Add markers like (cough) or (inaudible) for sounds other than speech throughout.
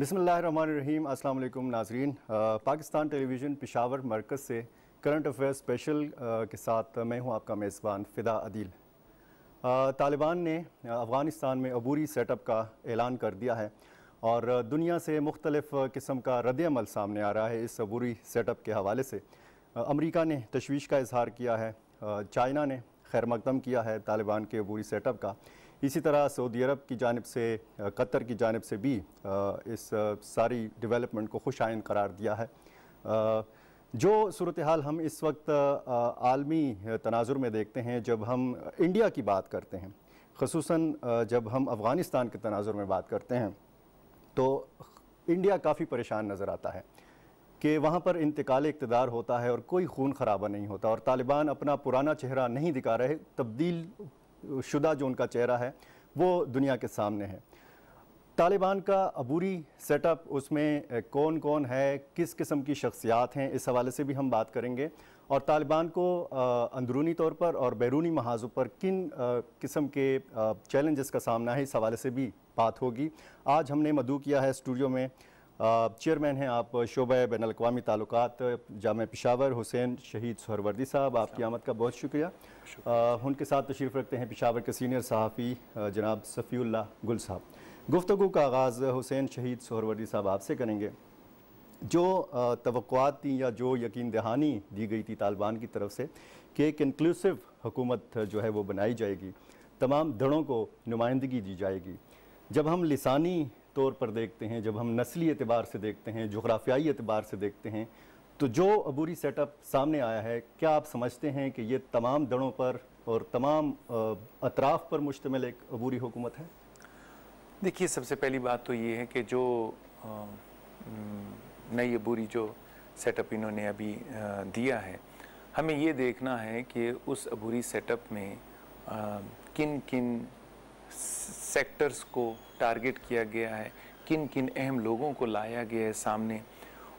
बिसमीम अल्लाम नाजरीन पाकिस्तान टेलीविज़न पिशावर मरकज़ से करंट अफेयर स्पेशल के साथ मैं हूँ आपका मेज़बान फ़िदा अदील तालिबान ने अफ़गानिस्तान में अबूरी सेटअप का ऐलान कर दिया है और दुनिया से मुख्तलफ़ किस्म का रद्दमल सामने आ रहा है इस अबूरी सेटअप के हवाले से अमरीका ने तशवीश का इजहार किया है चाइना ने खैर मकदम किया है तालिबान के अबूरी सेटअप का इसी तरह सऊदी अरब की जानब से कतर की जानब से भी इस सारी डेवलपमेंट को खुश आयन करार दिया है जो सूरत हाल हम इस वक्त आलमी तनाजुर में देखते हैं जब हम इंडिया की बात करते हैं खसूस जब हम अफ़गानिस्तान के तनाजुर में बात करते हैं तो इंडिया काफ़ी परेशान नज़र आता है कि वहाँ पर इंतकाल इकतदार होता है और कोई खून खराबा नहीं होता और तालिबान अपना पुराना चेहरा नहीं दिखा रहे तब्दील शुदा जो उनका चेहरा है वो दुनिया के सामने है तालिबान का अबूरी सेटअप उसमें कौन कौन है किस किस्म की शख्सियात हैं इस हवाले से भी हम बात करेंगे और तालिबान को अंदरूनी तौर पर और बैरूनी महाजों पर किन किस्म के चैलेंजेस का सामना है इस हवाले से भी बात होगी आज हमने मधु किया है स्टूडियो में चेयरमैन हैं आप शोबा बैन अवी ताल्लुक जाम पिशावर हुसैन शहीद सहरवर्दी साहब आपकी आमद का बहुत शुक्रिया उनके साथ तशरीफ़ रखते हैं पिशावर के सीनियर सहाफ़ी जनाब सफ़ील्ला गुल साहब गुफ्तु का आगाज़ हुसैन शहीद सहरवर्दी साहब आपसे करेंगे जो तो थी या जो यकीन दहानी दी गई थी तालिबान की तरफ से कि एक इनकलूसिव हुकूमत जो है वो बनाई जाएगी तमाम धड़ों को नुमाइंदगी दी जाएगी जब हम लसानी तौर पर देखते हैं जब हम नस्ली एतबार से देखते हैं जोग्राफियाई एतबार से देखते हैं तो जो अबूरी सेटअप सामने आया है क्या आप समझते हैं कि ये तमाम दड़ों पर और तमाम अतराफ़ पर मुश्तमिल एक अबूरी हुकूमत है देखिए सबसे पहली बात तो ये है कि जो नई अबूरी जो सेटअप इन्होंने अभी दिया है हमें ये देखना है कि उस अबूरी सेटअप में किन किन सेक्टर्स को टारगेट किया गया है किन किन अहम लोगों को लाया गया है सामने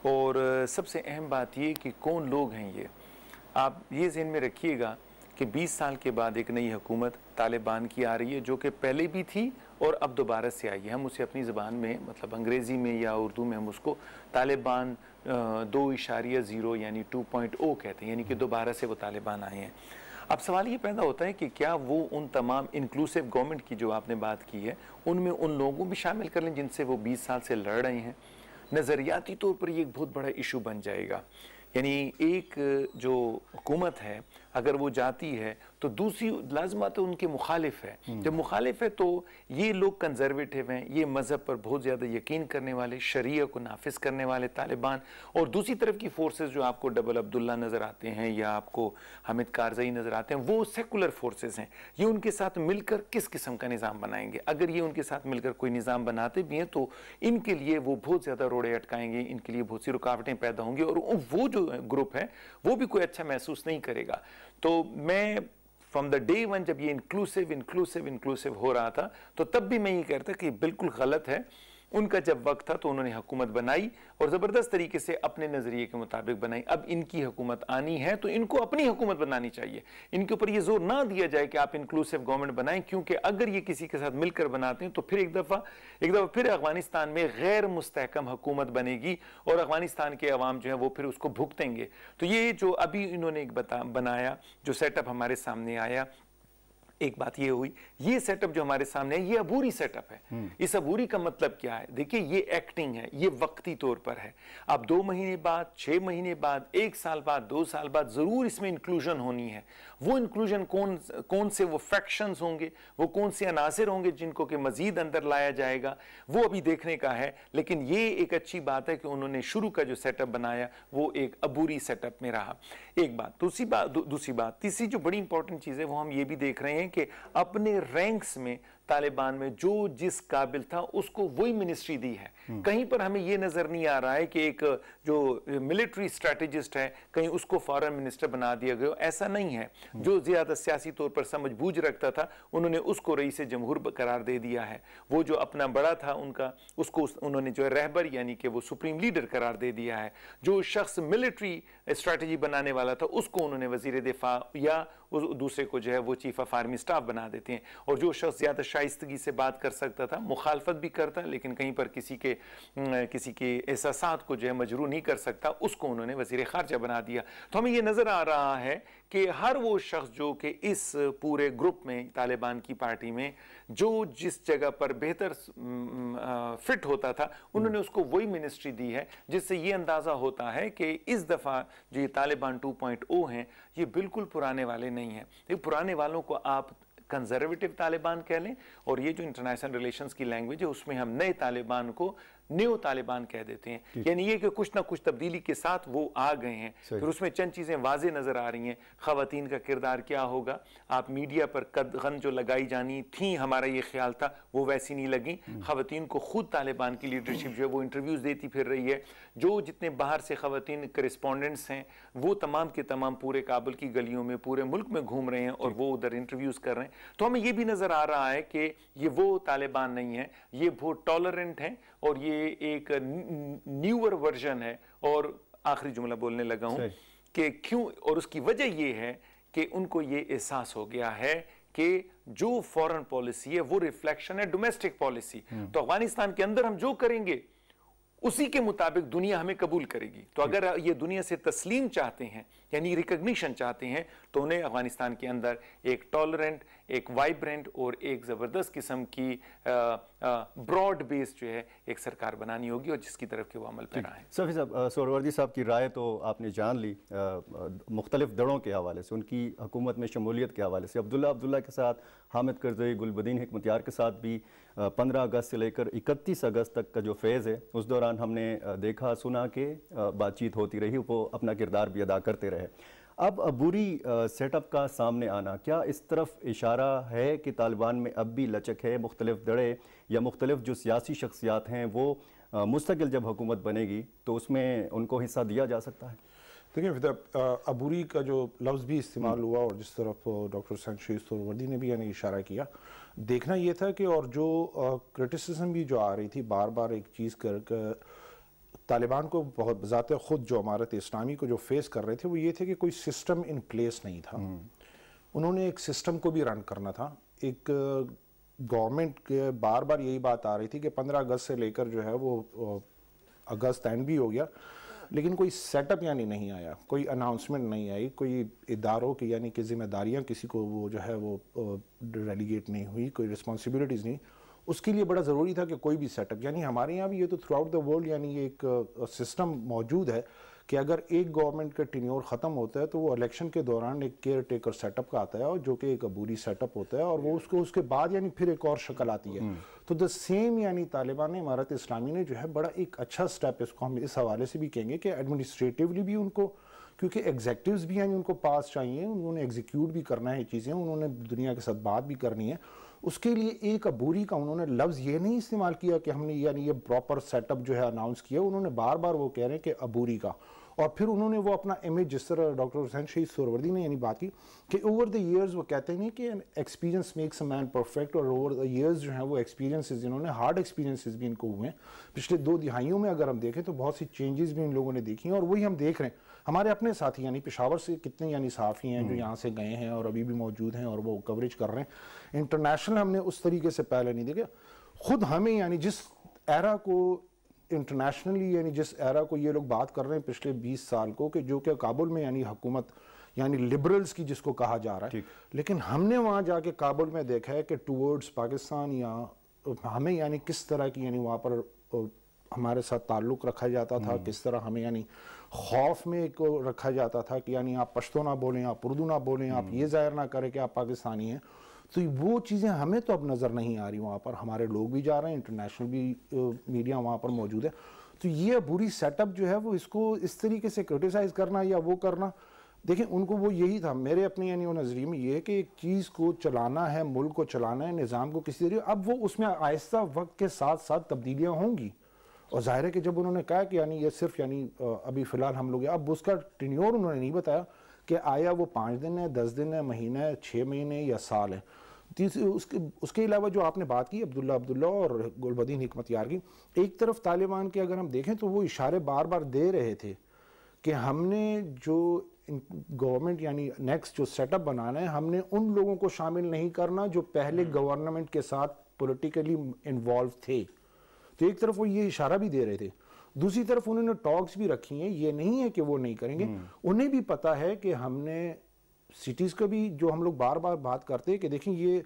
और सबसे अहम बात ये कि कौन लोग हैं ये आप ये जहन में रखिएगा कि 20 साल के बाद एक नई हुकूमत तालिबान की आ रही है जो कि पहले भी थी और अब दोबारा से आई है हम उसे अपनी ज़बान में मतलब अंग्रेज़ी में या उर्दू में हम उसको तालिबान दो इशारिया ज़ीरो यानी टू पॉइंट ओ कहते हैं यानी कि दोबारा से वो तालिबान आए हैं अब सवाल ये पैदा होता है कि क्या वो उन तमाम इंक्लूसिव गवर्नमेंट की जो आपने बात की है उनमें उन लोगों को भी शामिल कर लें जिनसे वो 20 साल से लड़ रहे हैं नज़रियाती तौर पर ये एक बहुत बड़ा इशू बन जाएगा यानी एक जो हुकूमत है अगर वो जाती है तो दूसरी लाजमत तो उनके मुखालिफ है हम्म। जब मुखालिफ है तो ये लोग कंजर्वेटिव हैं ये मज़हब पर बहुत ज़्यादा यकीन करने वाले शरीय को नाफिज करने वाले तालिबान और दूसरी तरफ की फोर्सेज जो आपको डबल अब्दुल्ला नज़र आते हैं या आपको हामिद कारजई नज़र आते हैं वो सेकुलर फोर्सेज हैं ये उनके साथ मिलकर किस किस्म का निज़ाम बनाएंगे अगर ये उनके साथ मिलकर कोई निज़ाम बनाते भी हैं तो इनके लिए वो बहुत ज़्यादा रोड़े अटकाएंगे इनके लिए बहुत सी रुकावटें पैदा होंगी और वो जो ग्रुप है वो भी कोई अच्छा महसूस नहीं करेगा तो मैं फ्रॉम द डे वन जब ये इंक्लूसिव इंक्लूसिव इंक्लूसिव हो रहा था तो तब भी मैं ये कहता कि बिल्कुल गलत है उनका जब वक्त था तो उन्होंने हुकूमत बनाई और ज़बरदस्त तरीके से अपने नज़रिए के मुताबिक बनाई अब इनकी हुकूमत आनी है तो इनको अपनी हुकूमत बनानी चाहिए इनके ऊपर ये जोर ना दिया जाए कि आप इंक्लूसिव गवर्नमेंट बनाएं क्योंकि अगर ये किसी के साथ मिलकर बनाते हैं तो फिर एक दफ़ा एक दफ़ा फिर अफगानिस्तान में गैर मुस्तकम हुकूमत बनेगी और अफगानिस्तान के अवाम जो है वो फिर उसको भुगतेंगे तो ये जो अभी इन्होंने एक बता बनाया जो सेटअप हमारे सामने आया एक बात ये हुई ये सेटअप जो हमारे सामने है ये अबूरी सेटअप है हम्म। इस अबूरी का मतलब क्या है देखिए ये एक्टिंग है ये वक्ती तौर पर है अब दो महीने बाद छः महीने बाद एक साल बाद दो साल बाद ज़रूर इसमें इंक्लूजन होनी है वो इंक्लूजन कौन कौन से वो फैक्शन होंगे वो कौन से अनासर होंगे जिनको कि मज़ीद अंदर लाया जाएगा वो अभी देखने का है लेकिन ये एक अच्छी बात है कि उन्होंने शुरू का जो सेटअप बनाया वो एक अबूरी सेटअप में रहा एक बात दूसरी बात दूसरी बात तीसरी जो बड़ी इंपॉर्टेंट चीज़ है वो हम ये भी देख रहे हैं हैं कि अपने रैंक्स में तालिबान में जो जिस काबिल था उसको वही मिनिस्ट्री दी है हम्म। कहीं पर हमें यह नज़र नहीं आ रहा है कि एक जो मिलिट्री स्ट्रैटेजिस्ट है कहीं उसको फॉरेन मिनिस्टर बना दिया गया ऐसा नहीं है हम्म। जो ज़्यादा सियासी तौर पर समझ बूझ रखता था उन्होंने उसको से जमहूर करार दे दिया है वो जो अपना बड़ा था उनका उसको उन्होंने जो है रहबर यानी कि वो सुप्रीम लीडर करार दे दिया है जो शख्स मिलिट्री स्ट्रैटेजी बनाने वाला था उसको उन्होंने वजीर दिफा या दूसरे को जो है वो चीफ ऑफ आर्मी स्टाफ बना देते हैं और जो शख्स ज़्यादा शाइस्तगी से बात कर सकता था मुखालफत भी करता लेकिन कहीं पर किसी के किसी के एहसास को जो है मजरू नहीं कर सकता उसको उन्होंने वजीर खारजा बना दिया तो हमें यह नज़र आ रहा है कि हर वो शख्स जो कि इस पूरे ग्रुप में तालिबान की पार्टी में जो जिस जगह पर बेहतर फिट होता था उन्होंने हम्म। उसको वही मिनिस्ट्री दी है जिससे ये अंदाज़ा होता है कि इस दफ़ा जो ये तालिबान 2.0 हैं ये बिल्कुल पुराने वाले नहीं हैं ये पुराने वालों को आप कंजर्वेटिव तालिबान कह लें और ये जो इंटरनेशनल रिलेशंस की लैंग्वेज है उसमें हम नए तालिबान को न्यू तालिबान कह देते हैं यानी ये कि कुछ ना कुछ तब्दीली के साथ वो आ गए हैं फिर उसमें चंद चीज़ें वाजे नज़र आ रही हैं ख़वान का किरदार क्या होगा आप मीडिया पर कदगन जो लगाई जानी थी हमारा ये ख्याल था वो वैसी नहीं लगी हम्म। ख़वान को ख़ुद तालिबान की लीडरशिप जो है वो इंटरव्यूज़ देती फिर रही है जो जितने बाहर से ख़वान करस्पॉन्डेंट्स हैं वो तमाम के तमाम पूरे काबुल की गलियों में पूरे मुल्क में घूम रहे हैं और वो उधर इंटरव्यूज़ कर रहे हैं तो हमें ये भी नज़र आ रहा है कि ये वो तालिबान नहीं है ये वो टॉलरेंट हैं और ये एक न्यूअर वर्जन है और आखिरी जुमला बोलने लगा हूं कि क्यों और उसकी वजह यह है कि उनको ये एहसास हो गया है कि जो फॉरेन पॉलिसी है वो रिफ्लेक्शन है डोमेस्टिक हम्म। पॉलिसी तो अफगानिस्तान के अंदर हम जो करेंगे उसी के मुताबिक दुनिया हमें कबूल करेगी तो अगर ये दुनिया से तस्लीम चाहते हैं यानी रिकग्निशन चाहते हैं तो उन्हें अफगानिस्तान के अंदर एक टॉलरेंट एक वाइब्रेंट और एक ज़बरदस्त किस्म की ब्रॉड बेस जो है एक सरकार बनानी होगी और जिसकी तरफ के वो अमल पैरा है सफी साहब सोरवर्दी साहब की राय तो आपने जान ली मुख्तलिफ दड़ों के हवाले से उनकी हुकूमत में शमूलियत के हवाले से अब्दुल्ला अब्दुल्ला के साथ हामिद करजई गुलबदीन हमतयार के साथ भी पंद्रह अगस्त से लेकर इकतीस अगस्त तक का जो फेज़ है उस दौरान हमने देखा सुना के बातचीत होती रही वो अपना किरदार भी अदा करते रहे अब अबूरी सेटअप का सामने आना क्या इस तरफ इशारा है कि तालिबान में अब भी लचक है मुख्तलिफ दड़े या मुख्तलिफ जो सियासी शख्सियात हैं वो मुस्तकिल जब हुकूमत बनेगी तो उसमें उनको हिस्सा दिया जा सकता है देखिए फिद अबूरी का जो लफ्ज़ भी इस्तेमाल हम्म। हुआ और जिस तरफ डॉक्टर संशेष ने भी यानी इशारा किया देखना ये था कि और जो क्रिटिसिज्म भी जो आ रही थी बार बार एक चीज़ कर, कर तालिबान को बहुत ज़्यादा ख़ुद जो अमारत इस्लामी को जो फेस कर रहे थे वो ये थे कि कोई सिस्टम इन प्लेस नहीं था हम्म। उन्होंने एक सिस्टम को भी रन करना था एक गवर्नमेंट के बार बार यही बात आ रही थी कि पंद्रह अगस्त से लेकर जो है वो अगस्त एंड भी हो गया लेकिन कोई सेटअप यानी नहीं आया कोई अनाउंसमेंट नहीं आई कोई इदारों की यानी कि जिम्मेदारियाँ किसी को वो जो है वो डेलीगेट नहीं हुई कोई रिस्पॉन्सिबिलिटीज़ नहीं उसके लिए बड़ा ज़रूरी था कि कोई भी सेटअप यानी हमारे यहाँ भी ये तो थ्रू आउट द वर्ल्ड यानी एक सिस्टम मौजूद है कि अगर एक गवर्नमेंट का टिन्योर ख़त्म होता है तो वो इलेक्शन के दौरान एक केयर टेकर सेटअप का आता है और जो कि एक अबूरी सेटअप होता है और वो उसको उसके बाद यानी फिर एक और शक्ल आती है हम्म। तो द सेम यानी तालिबान इमारत इस्लामी ने जो है बड़ा एक अच्छा स्टेप इसको हम इस हवाले से भी कहेंगे कि एडमिनिस्ट्रेटिवली भी उनको क्योंकि एग्जेक्टिव्स भी यानी उनको पास चाहिए उन्होंने एग्जीक्यूट भी करना है चीज़ें उन्होंने दुनिया के साथ बात भी करनी है उसके लिए एक अबूरी का उन्होंने लफ्ज़ ये नहीं इस्तेमाल किया कि हमने यानी ये प्रॉपर सेटअप जो है अनाउंस किया उन्होंने बार बार वो कह रहे हैं कि अबूरी का और फिर उन्होंने वो अपना इमेज जिस तरह डॉक्टर हुसैन शहीद सोरवर्दी ने यानी बात की कि ओवर द ईयर्स वो कहते हैं कि experience makes a man perfect और ओवर द ईयर्स जो हैं वो एक्सपीरियंसेस इन्होंने हार्ड एक्सपीरियंसेस भी इनको हुए हैं पिछले दो दिहाइयों में अगर हम देखें तो बहुत सी चेंजेस भी इन लोगों ने देखी हैं और वही हम देख रहे हैं हमारे अपने साथी यानी पेशावर से कितने यानी साफी हैं जो यहाँ से गए हैं और अभी भी मौजूद हैं और वो कवरेज कर रहे हैं इंटरनेशनल हमने उस तरीके से पहले नहीं देखा खुद हमें यानी जिस एरा को इंटरनेशनली यानी जिस एरा को ये लोग बात कर रहे हैं पिछले 20 साल को कि जो कि काबुल में यानी हुकूमत यानी लिबरल्स की जिसको कहा जा रहा है लेकिन हमने वहाँ जाके काबुल में देखा है कि टूवर्ड्स पाकिस्तान या हमें यानी किस तरह की यानी वहाँ पर हमारे साथ ताल्लुक़ रखा जाता था हम्म। किस तरह हमें यानी खौफ में एक रखा जाता था कि यानी आप पश्तो ना बोलें आप उर्दू ना बोलें आप हम्म। ये ज़ाहिर ना करें कि आप पाकिस्तानी हैं तो वो चीज़ें हमें तो अब नज़र नहीं आ रही वहाँ पर हमारे लोग भी जा रहे हैं इंटरनेशनल भी मीडिया वहाँ पर मौजूद है तो ये बुरी सेटअप जो है वो इसको इस तरीके से क्रिटिसाइज़ करना या वो करना देखिए उनको वो यही था मेरे अपने यानी वो नज़रिए में ये है कि एक चीज़ को चलाना है मुल्क को चलाना है निज़ाम को किसी तरीके अब वो उसमें आहिस्ता वक्त के साथ साथ तब्दीलियाँ होंगी और ज़ाहिर है कि जब उन्होंने कहा कि यानी ये सिर्फ यानी अभी फ़िलहाल हम लोग अब उसका टिन्योर उन्होंने नहीं बताया कि आया वो पाँच दिन है दस दिन है महीना है छः महीने या साल है तीसरी उसके उसके अलावा जो आपने बात की अब्दुल्ला अब्दुल्ला और गुलबदीन हमत यार की एक तरफ तालिबान के अगर हम देखें तो वो इशारे बार बार दे रहे थे कि हमने जो गवर्नमेंट यानी नेक्स्ट जो सेटअप बनाना है हमने उन लोगों को शामिल नहीं करना जो पहले गवर्नमेंट हम्म। के साथ पोलिटिकली इन्वॉल्व थे तो एक तरफ वो ये इशारा भी दे रहे थे दूसरी तरफ उन्होंने टॉक्स भी रखी हैं ये नहीं है कि वो नहीं करेंगे हम्म। उन्हें भी पता है कि हमने सिटीज़ का भी जो हम लोग बार बार बात करते हैं कि देखें ये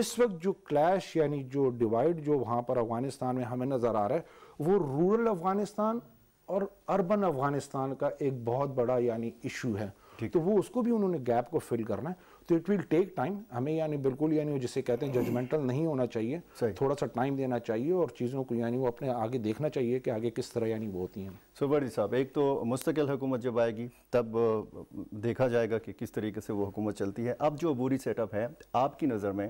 इस वक्त जो क्लैश यानी जो डिवाइड जो वहाँ पर अफगानिस्तान में हमें नज़र आ रहा है वो रूरल अफगानिस्तान और अर्बन अफगानिस्तान का एक बहुत बड़ा यानी इशू है तो वो उसको भी उन्होंने गैप को फिल करना है तो इट विल टेक टाइम हमें यानी बिल्कुल यानी जिसे कहते हैं जजमेंटल नहीं होना चाहिए थोड़ा सा टाइम देना चाहिए और चीज़ों को यानी वो अपने आगे देखना चाहिए कि आगे किस तरह यानी वो होती हैं सुबर्डी साहब एक तो मुस्तकिल हुकूमत जब आएगी तब देखा जाएगा कि किस तरीके से वो हुकूमत चलती है अब जो अबूरी सेटअप है आपकी नज़र में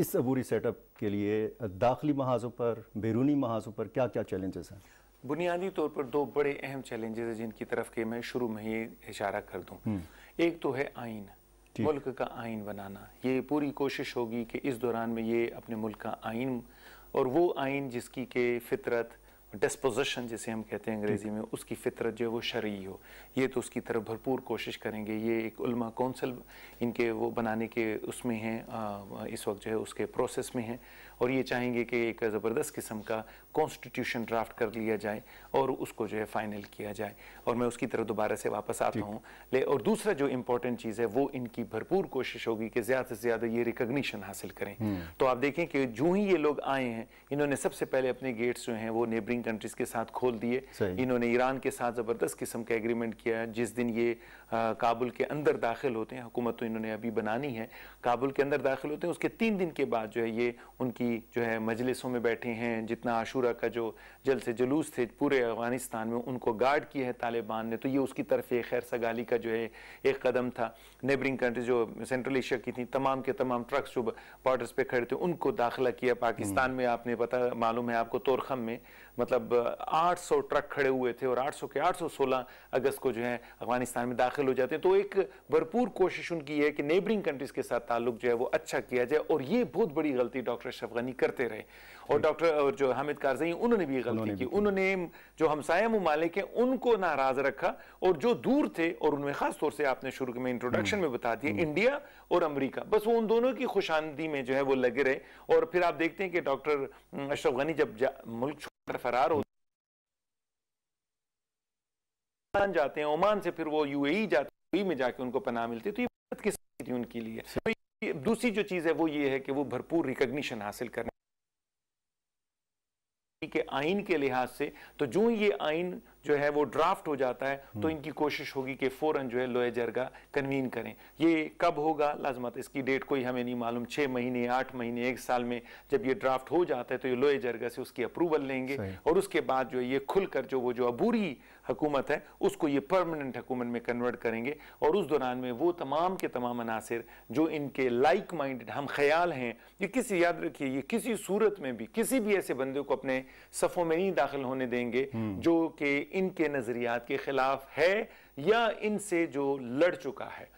इस अबूरी सेटअप के लिए दाखिली महाजों पर बैरूनी महाजों पर क्या क्या चैलेंजेस हैं बुनियादी तौर पर दो बड़े अहम चैलेंजेस हैं जिनकी तरफ के मैं शुरू में ही इशारा कर दूं हम्म। एक तो है आइन मुल्क का आइन बनाना ये पूरी कोशिश होगी कि इस दौरान में ये अपने मुल्क का आइन और वो आइन जिसकी के फितरत डिस्पोजिशन जिसे हम कहते हैं अंग्रेज़ी में उसकी फितरत जो है वो शर्य हो ये तो उसकी तरफ भरपूर कोशिश करेंगे ये एक उल्मा कौंसल इनके वो बनाने के उसमें हैं इस वक्त जो है उसके प्रोसेस में हैं और ये चाहेंगे कि एक ज़बरदस्त किस्म का कॉन्स्टिट्यूशन ड्राफ्ट कर लिया जाए और उसको जो है फाइनल किया जाए और मैं उसकी तरफ दोबारा से वापस आता हूँ ले और दूसरा जो इम्पोर्टेंट चीज़ है वो इनकी भरपूर कोशिश होगी कि ज़्यादा से ज़्यादा ये रिकग्निशन हासिल करें हम्म। तो आप देखें कि जो ही ये लोग आए हैं इन्होंने सबसे पहले अपने गेट्स जो हैं वो नेबरिंग कंट्रीज़ के साथ खोल दिए इन्होंने ईरान के साथ ज़बरदस्त किस्म का एग्रीमेंट किया जिस दिन ये काबुल के अंदर दाखिल होते हैं हुकूमत तो इन्होंने अभी बनानी है काबुल के अंदर दाखिल होते हैं उसके तीन दिन के बाद जो है ये उनकी भी जो है मजलिसों में बैठे हैं जितना आशूरा का जो जल से जुलूस थे पूरे अफगानिस्तान में उनको गार्ड किया है तालिबान ने तो ये उसकी तरफ एक खैर सगाली का जो है एक कदम था नेबरिंग कंट्री जो सेंट्रल एशिया की थी तमाम के तमाम ट्रक्स जो बॉर्डर्स पे खड़े थे उनको दाखिला किया पाकिस्तान में आपने पता मालूम है आपको तोरखम में मतलब 800 ट्रक खड़े हुए थे और 800 के 816 अगस्त को जो है अफगानिस्तान में दाखिल हो जाते हैं तो एक भरपूर कोशिश उनकी है कि नेबरिंग कंट्रीज के साथ ताल्लुक जो है वो अच्छा किया जाए और ये बहुत बड़ी गलती डॉक्टर अशरफ गनी करते रहे और डॉक्टर और जो हामिद कारजई उन्होंने भी गलती की उन्होंने जो हमसाया ममालिक हैं उनको नाराज रखा और जो दूर थे और उनमें खास तौर से आपने शुरू में इंट्रोडक्शन हम्म। में बता दिया इंडिया हम्म। और अमेरिका बस वो उन दोनों की खुशांदी में जो है वो लगे रहे और फिर आप देखते हैं कि डॉक्टर अशरफ गनी जब मुल्क छोड़कर फरार हो जाते हैं ओमान से फिर वो यूएई जाते में जाके उनको पनाह मिलती तो ये मदद थी उनके लिए तो दूसरी जो चीज़ है वो ये है कि वो भरपूर रिकग्निशन हासिल करने के आइन के लिहाज से तो जो ये आइन जो है वो ड्राफ्ट हो जाता है तो हम्म। इनकी कोशिश होगी कि फ़ौरन जो है लोए जरगा कन्वीन करें ये कब होगा लाजमत इसकी डेट कोई हमें नहीं मालूम छः महीने आठ महीने एक साल में जब ये ड्राफ्ट हो जाता है तो ये लोए जरगा से उसकी अप्रूवल लेंगे और उसके बाद जो है ये खुलकर जो वो जो अबूरी हुकूमत है उसको ये परमानेंट हुकूमत में कन्वर्ट करेंगे और उस दौरान में वो तमाम के तमाम अनासर जो इनके लाइक माइंडेड हम ख्याल हैं ये किसी याद रखिए ये किसी सूरत में भी किसी भी ऐसे बंदे को अपने सफ़ों में नहीं दाखिल होने देंगे हम्म। जो कि इनके नज़रियात के ख़िलाफ़ है या इनसे जो लड़ चुका है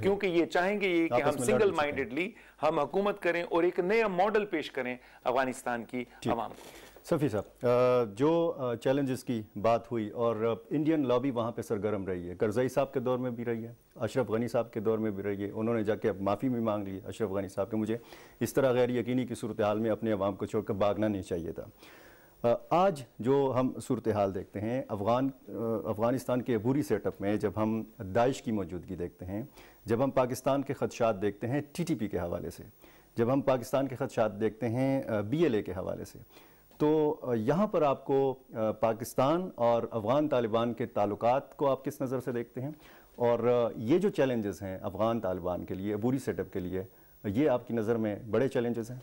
क्योंकि ये चाहेंगे ये कि हम सिंगल माइंडेडली हम हुकूमत करें और एक नया मॉडल पेश करें अफगानिस्तान की आवाम सफ़ी साहब जो चैलेंजेस की बात हुई और इंडियन लॉबी वहाँ पे सरगर्म रही है करजई साहब के दौर में भी रही है अशरफ गनी साहब के दौर में भी रही है उन्होंने जाके अब माफ़ी भी मांग ली अशरफ गनी साहब के मुझे इस तरह गैर यकीनी की सूरत हाल में अपने आवाम को छोड़कर भागना नहीं चाहिए था आज जो हम सूरत हाल देखते हैं अफ़गान अफ़गानिस्तान के अबूरी सेटअप में जब हम दाइश की मौजूदगी देखते हैं जब हम पाकिस्तान के खदशात देखते हैं टीटीपी के हवाले से जब हम पाकिस्तान के खदशात देखते हैं बीएलए के हवाले से तो यहाँ पर आपको पाकिस्तान और अफ़गान तालिबान के ताल्लुक को आप किस नज़र से देखते हैं और ये जो चैलेंजेस हैं अफ़गान तालिबान के लिए अबूरी सेटअप के लिए ये आपकी नज़र में बड़े चैलेंजेस हैं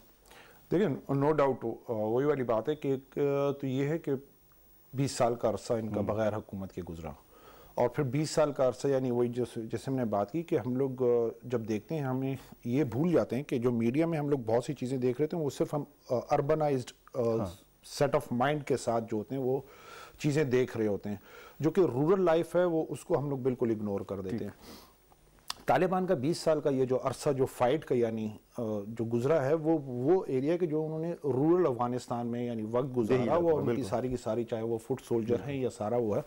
देखिए नो डाउट वही वाली बात है कि एक तो ये है कि 20 साल का अरसा इनका हम्म। बगैर हुकूमत के गुजरा और फिर 20 साल का अरसा यानी वही जैसे जैसे मैंने बात की कि हम लोग जब देखते हैं हमें ये भूल जाते हैं कि जो मीडिया में हम लोग बहुत सी चीज़ें देख रहे थे वो सिर्फ हम अर्बनाइज सेट ऑफ माइंड के साथ जो होते हैं वो चीज़ें देख रहे होते हैं जो कि रूरल लाइफ है वो उसको हम लोग बिल्कुल इग्नोर कर देते हैं तालिबान का 20 साल का ये जो अरसा जो फाइट का यानी जो गुजरा है वो वो एरिया के जो उन्होंने रूरल अफगानिस्तान में यानी वक्त गुजारा वो उनकी सारी की सारी चाहे वो फुट सोल्जर हैं या सारा वो है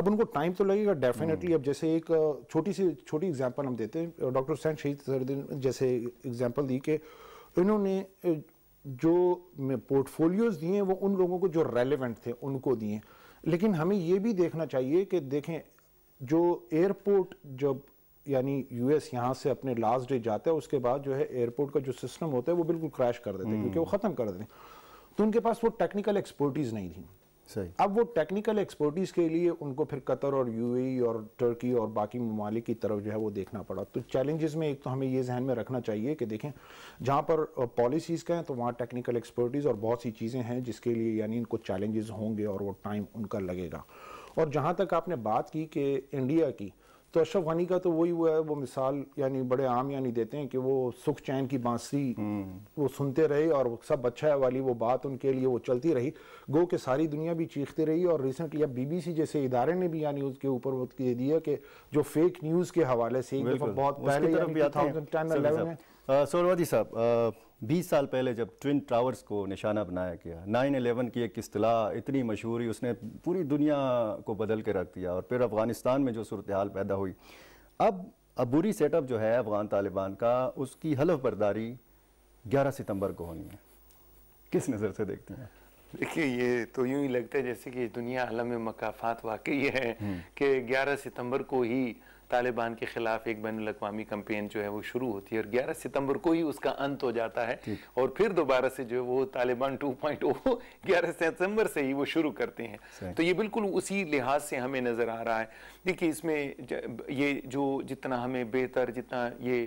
अब उनको टाइम तो लगेगा डेफिनेटली हम्म। अब जैसे एक छोटी सी छोटी एग्जाम्पल हम देते हैं डॉक्टर हुसैन शहीद सरदीन जैसे एग्जाम्पल दी कि इन्होंने जो पोर्टफोलियोज दिए वो उन लोगों को जो रेलिवेंट थे उनको दिए लेकिन हमें ये भी देखना चाहिए कि देखें जो एयरपोर्ट जब यानी यूएस यहाँ से अपने लास्ट डे जाते हैं उसके बाद जो है एयरपोर्ट का जो सिस्टम होता है वो बिल्कुल क्रैश कर देते हैं हम्म। क्योंकि वो ख़त्म कर देते हैं तो उनके पास वो टेक्निकल एक्सपर्टीज़ नहीं थी सही अब वो टेक्निकल एक्सपर्टीज़ के लिए उनको फिर कतर और यू e और टर्की और बाकी ममालिक की तरफ जो है वो देखना पड़ा तो चैलेंजेस में एक तो हमें ये जहन में रखना चाहिए कि देखें जहाँ पर पॉलिसीज़ का है तो वहाँ टेक्निकल एक्सपर्टीज़ और बहुत सी चीज़ें हैं जिसके लिए यानी इनको चैलेंजेस होंगे और वो टाइम उनका लगेगा और जहाँ तक आपने बात की कि इंडिया की तो अशरफ गनी का तो वही हुआ है वो मिसाल यानी बड़े आम यानी देते हैं कि वो सुख चैन की बांसी वो सुनते रहे और सब अच्छा है वाली वो बात उनके लिए वो चलती रही गो के सारी दुनिया भी चीखती रही और रिसेंटली अब बीबीसी जैसे इदारे ने भी यानी उसके ऊपर वो दे दिया कि जो फेक न्यूज़ के हवाले से एक बहुत पहले 2010 11 सोलवादी साहब 20 साल पहले जब ट्विन टावर्स को निशाना बनाया गया 9/11 की एक असलाह इतनी मशहूरी उसने पूरी दुनिया को बदल के रख दिया और फिर अफ़गानिस्तान में जो सूरत हाल पैदा हुई अब अबूरी सेटअप जो है अफ़गान तालिबान का उसकी हलफ बर्दारी ग्यारह सितम्बर को होनी है किस नज़र से देखते हैं देखिए ये तो यूँ ही लगता है जैसे कि दुनिया आलम मकाफात वाकई है हम्म। कि 11 सितंबर को ही तालिबान के ख़िलाफ़ एक बैन अवी कम्पेन जो है वो शुरू होती है और 11 सितंबर को ही उसका अंत हो जाता है और फिर दोबारा से जो है वो तालिबान 2.0 ग्यारह सितंबर से ही वो शुरू करते हैं तो ये बिल्कुल उसी लिहाज से हमें नज़र आ रहा है देखिए इसमें ये जो जितना हमें बेहतर जितना ये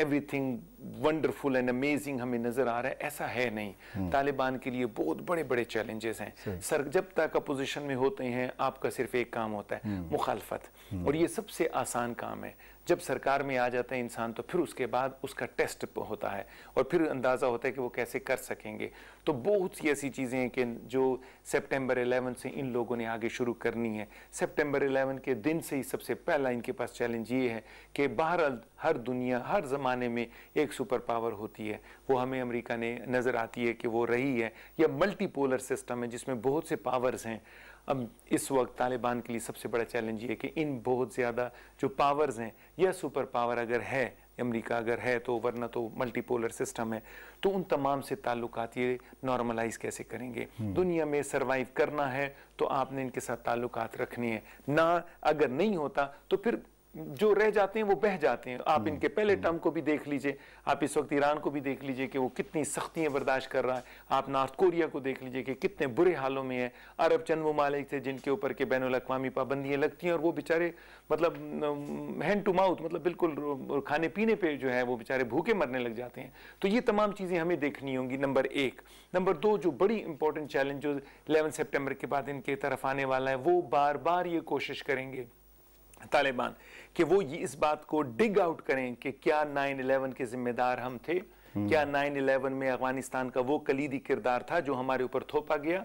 एवरीथिंग वंडरफुल एंड अमेजिंग हमें नज़र आ रहा है ऐसा है नहीं हम्म। तालिबान के लिए बहुत बड़े बड़े चैलेंजेस हैं सर जब तक अपोजिशन में होते हैं आपका सिर्फ एक काम होता है हम्म। मुखालफत हम्म। और ये सबसे आसान काम है जब सरकार में आ जाता है इंसान तो फिर उसके बाद उसका टेस्ट होता है और फिर अंदाज़ा होता है कि वो कैसे कर सकेंगे तो बहुत सी ऐसी चीज़ें हैं कि जो सितंबर 11 से इन लोगों ने आगे शुरू करनी है सितंबर 11 के दिन से ही सबसे पहला इनके पास चैलेंज ये है कि बहर हर दुनिया हर ज़माने में एक सुपर पावर होती है वो हमें अमेरिका ने नज़र आती है कि वो रही है या मल्टीपोलर सिस्टम है जिसमें बहुत से पावर्स हैं अब इस वक्त तालिबान के लिए सबसे बड़ा चैलेंज ये कि इन बहुत ज़्यादा जो पावर्स हैं या सुपर पावर अगर है अमेरिका अगर है तो वरना तो मल्टीपोलर सिस्टम है तो उन तमाम से ताल्लुक ये नॉर्मलाइज कैसे करेंगे हम्म। दुनिया में सरवाइव करना है तो आपने इनके साथ ताल्लुक रखने हैं ना अगर नहीं होता तो फिर जो रह जाते हैं वो बह जाते हैं आप हम्म, इनके पहले हम्म। टर्म को भी देख लीजिए आप इस वक्त ईरान को भी देख लीजिए कि वो कितनी सख्तियाँ बर्दाश्त कर रहा है आप नॉर्थ कोरिया को देख लीजिए कि कितने बुरे हालों में है अरब चंद ममालिक थे जिनके ऊपर के बैन अवी पाबंदियाँ लगती हैं और वो बेचारे मतलब हैंड टू माउथ मतलब बिल्कुल खाने पीने पर जो है वो बेचारे भूखे मरने लग जाते हैं तो ये तमाम चीज़ें हमें देखनी होंगी नंबर एक नंबर दो जो बड़ी इंपॉर्टेंट चैलेंज जो इलेवन सेप्टेम्बर के बाद इनके तरफ आने वाला है वो बार बार ये कोशिश करेंगे तालिबान कि वो इस बात को डिग आउट करें कि क्या 9/11 के जिम्मेदार हम थे हम्म। क्या 9/11 में अफगानिस्तान का वो कलीदी किरदार था जो हमारे ऊपर थोपा गया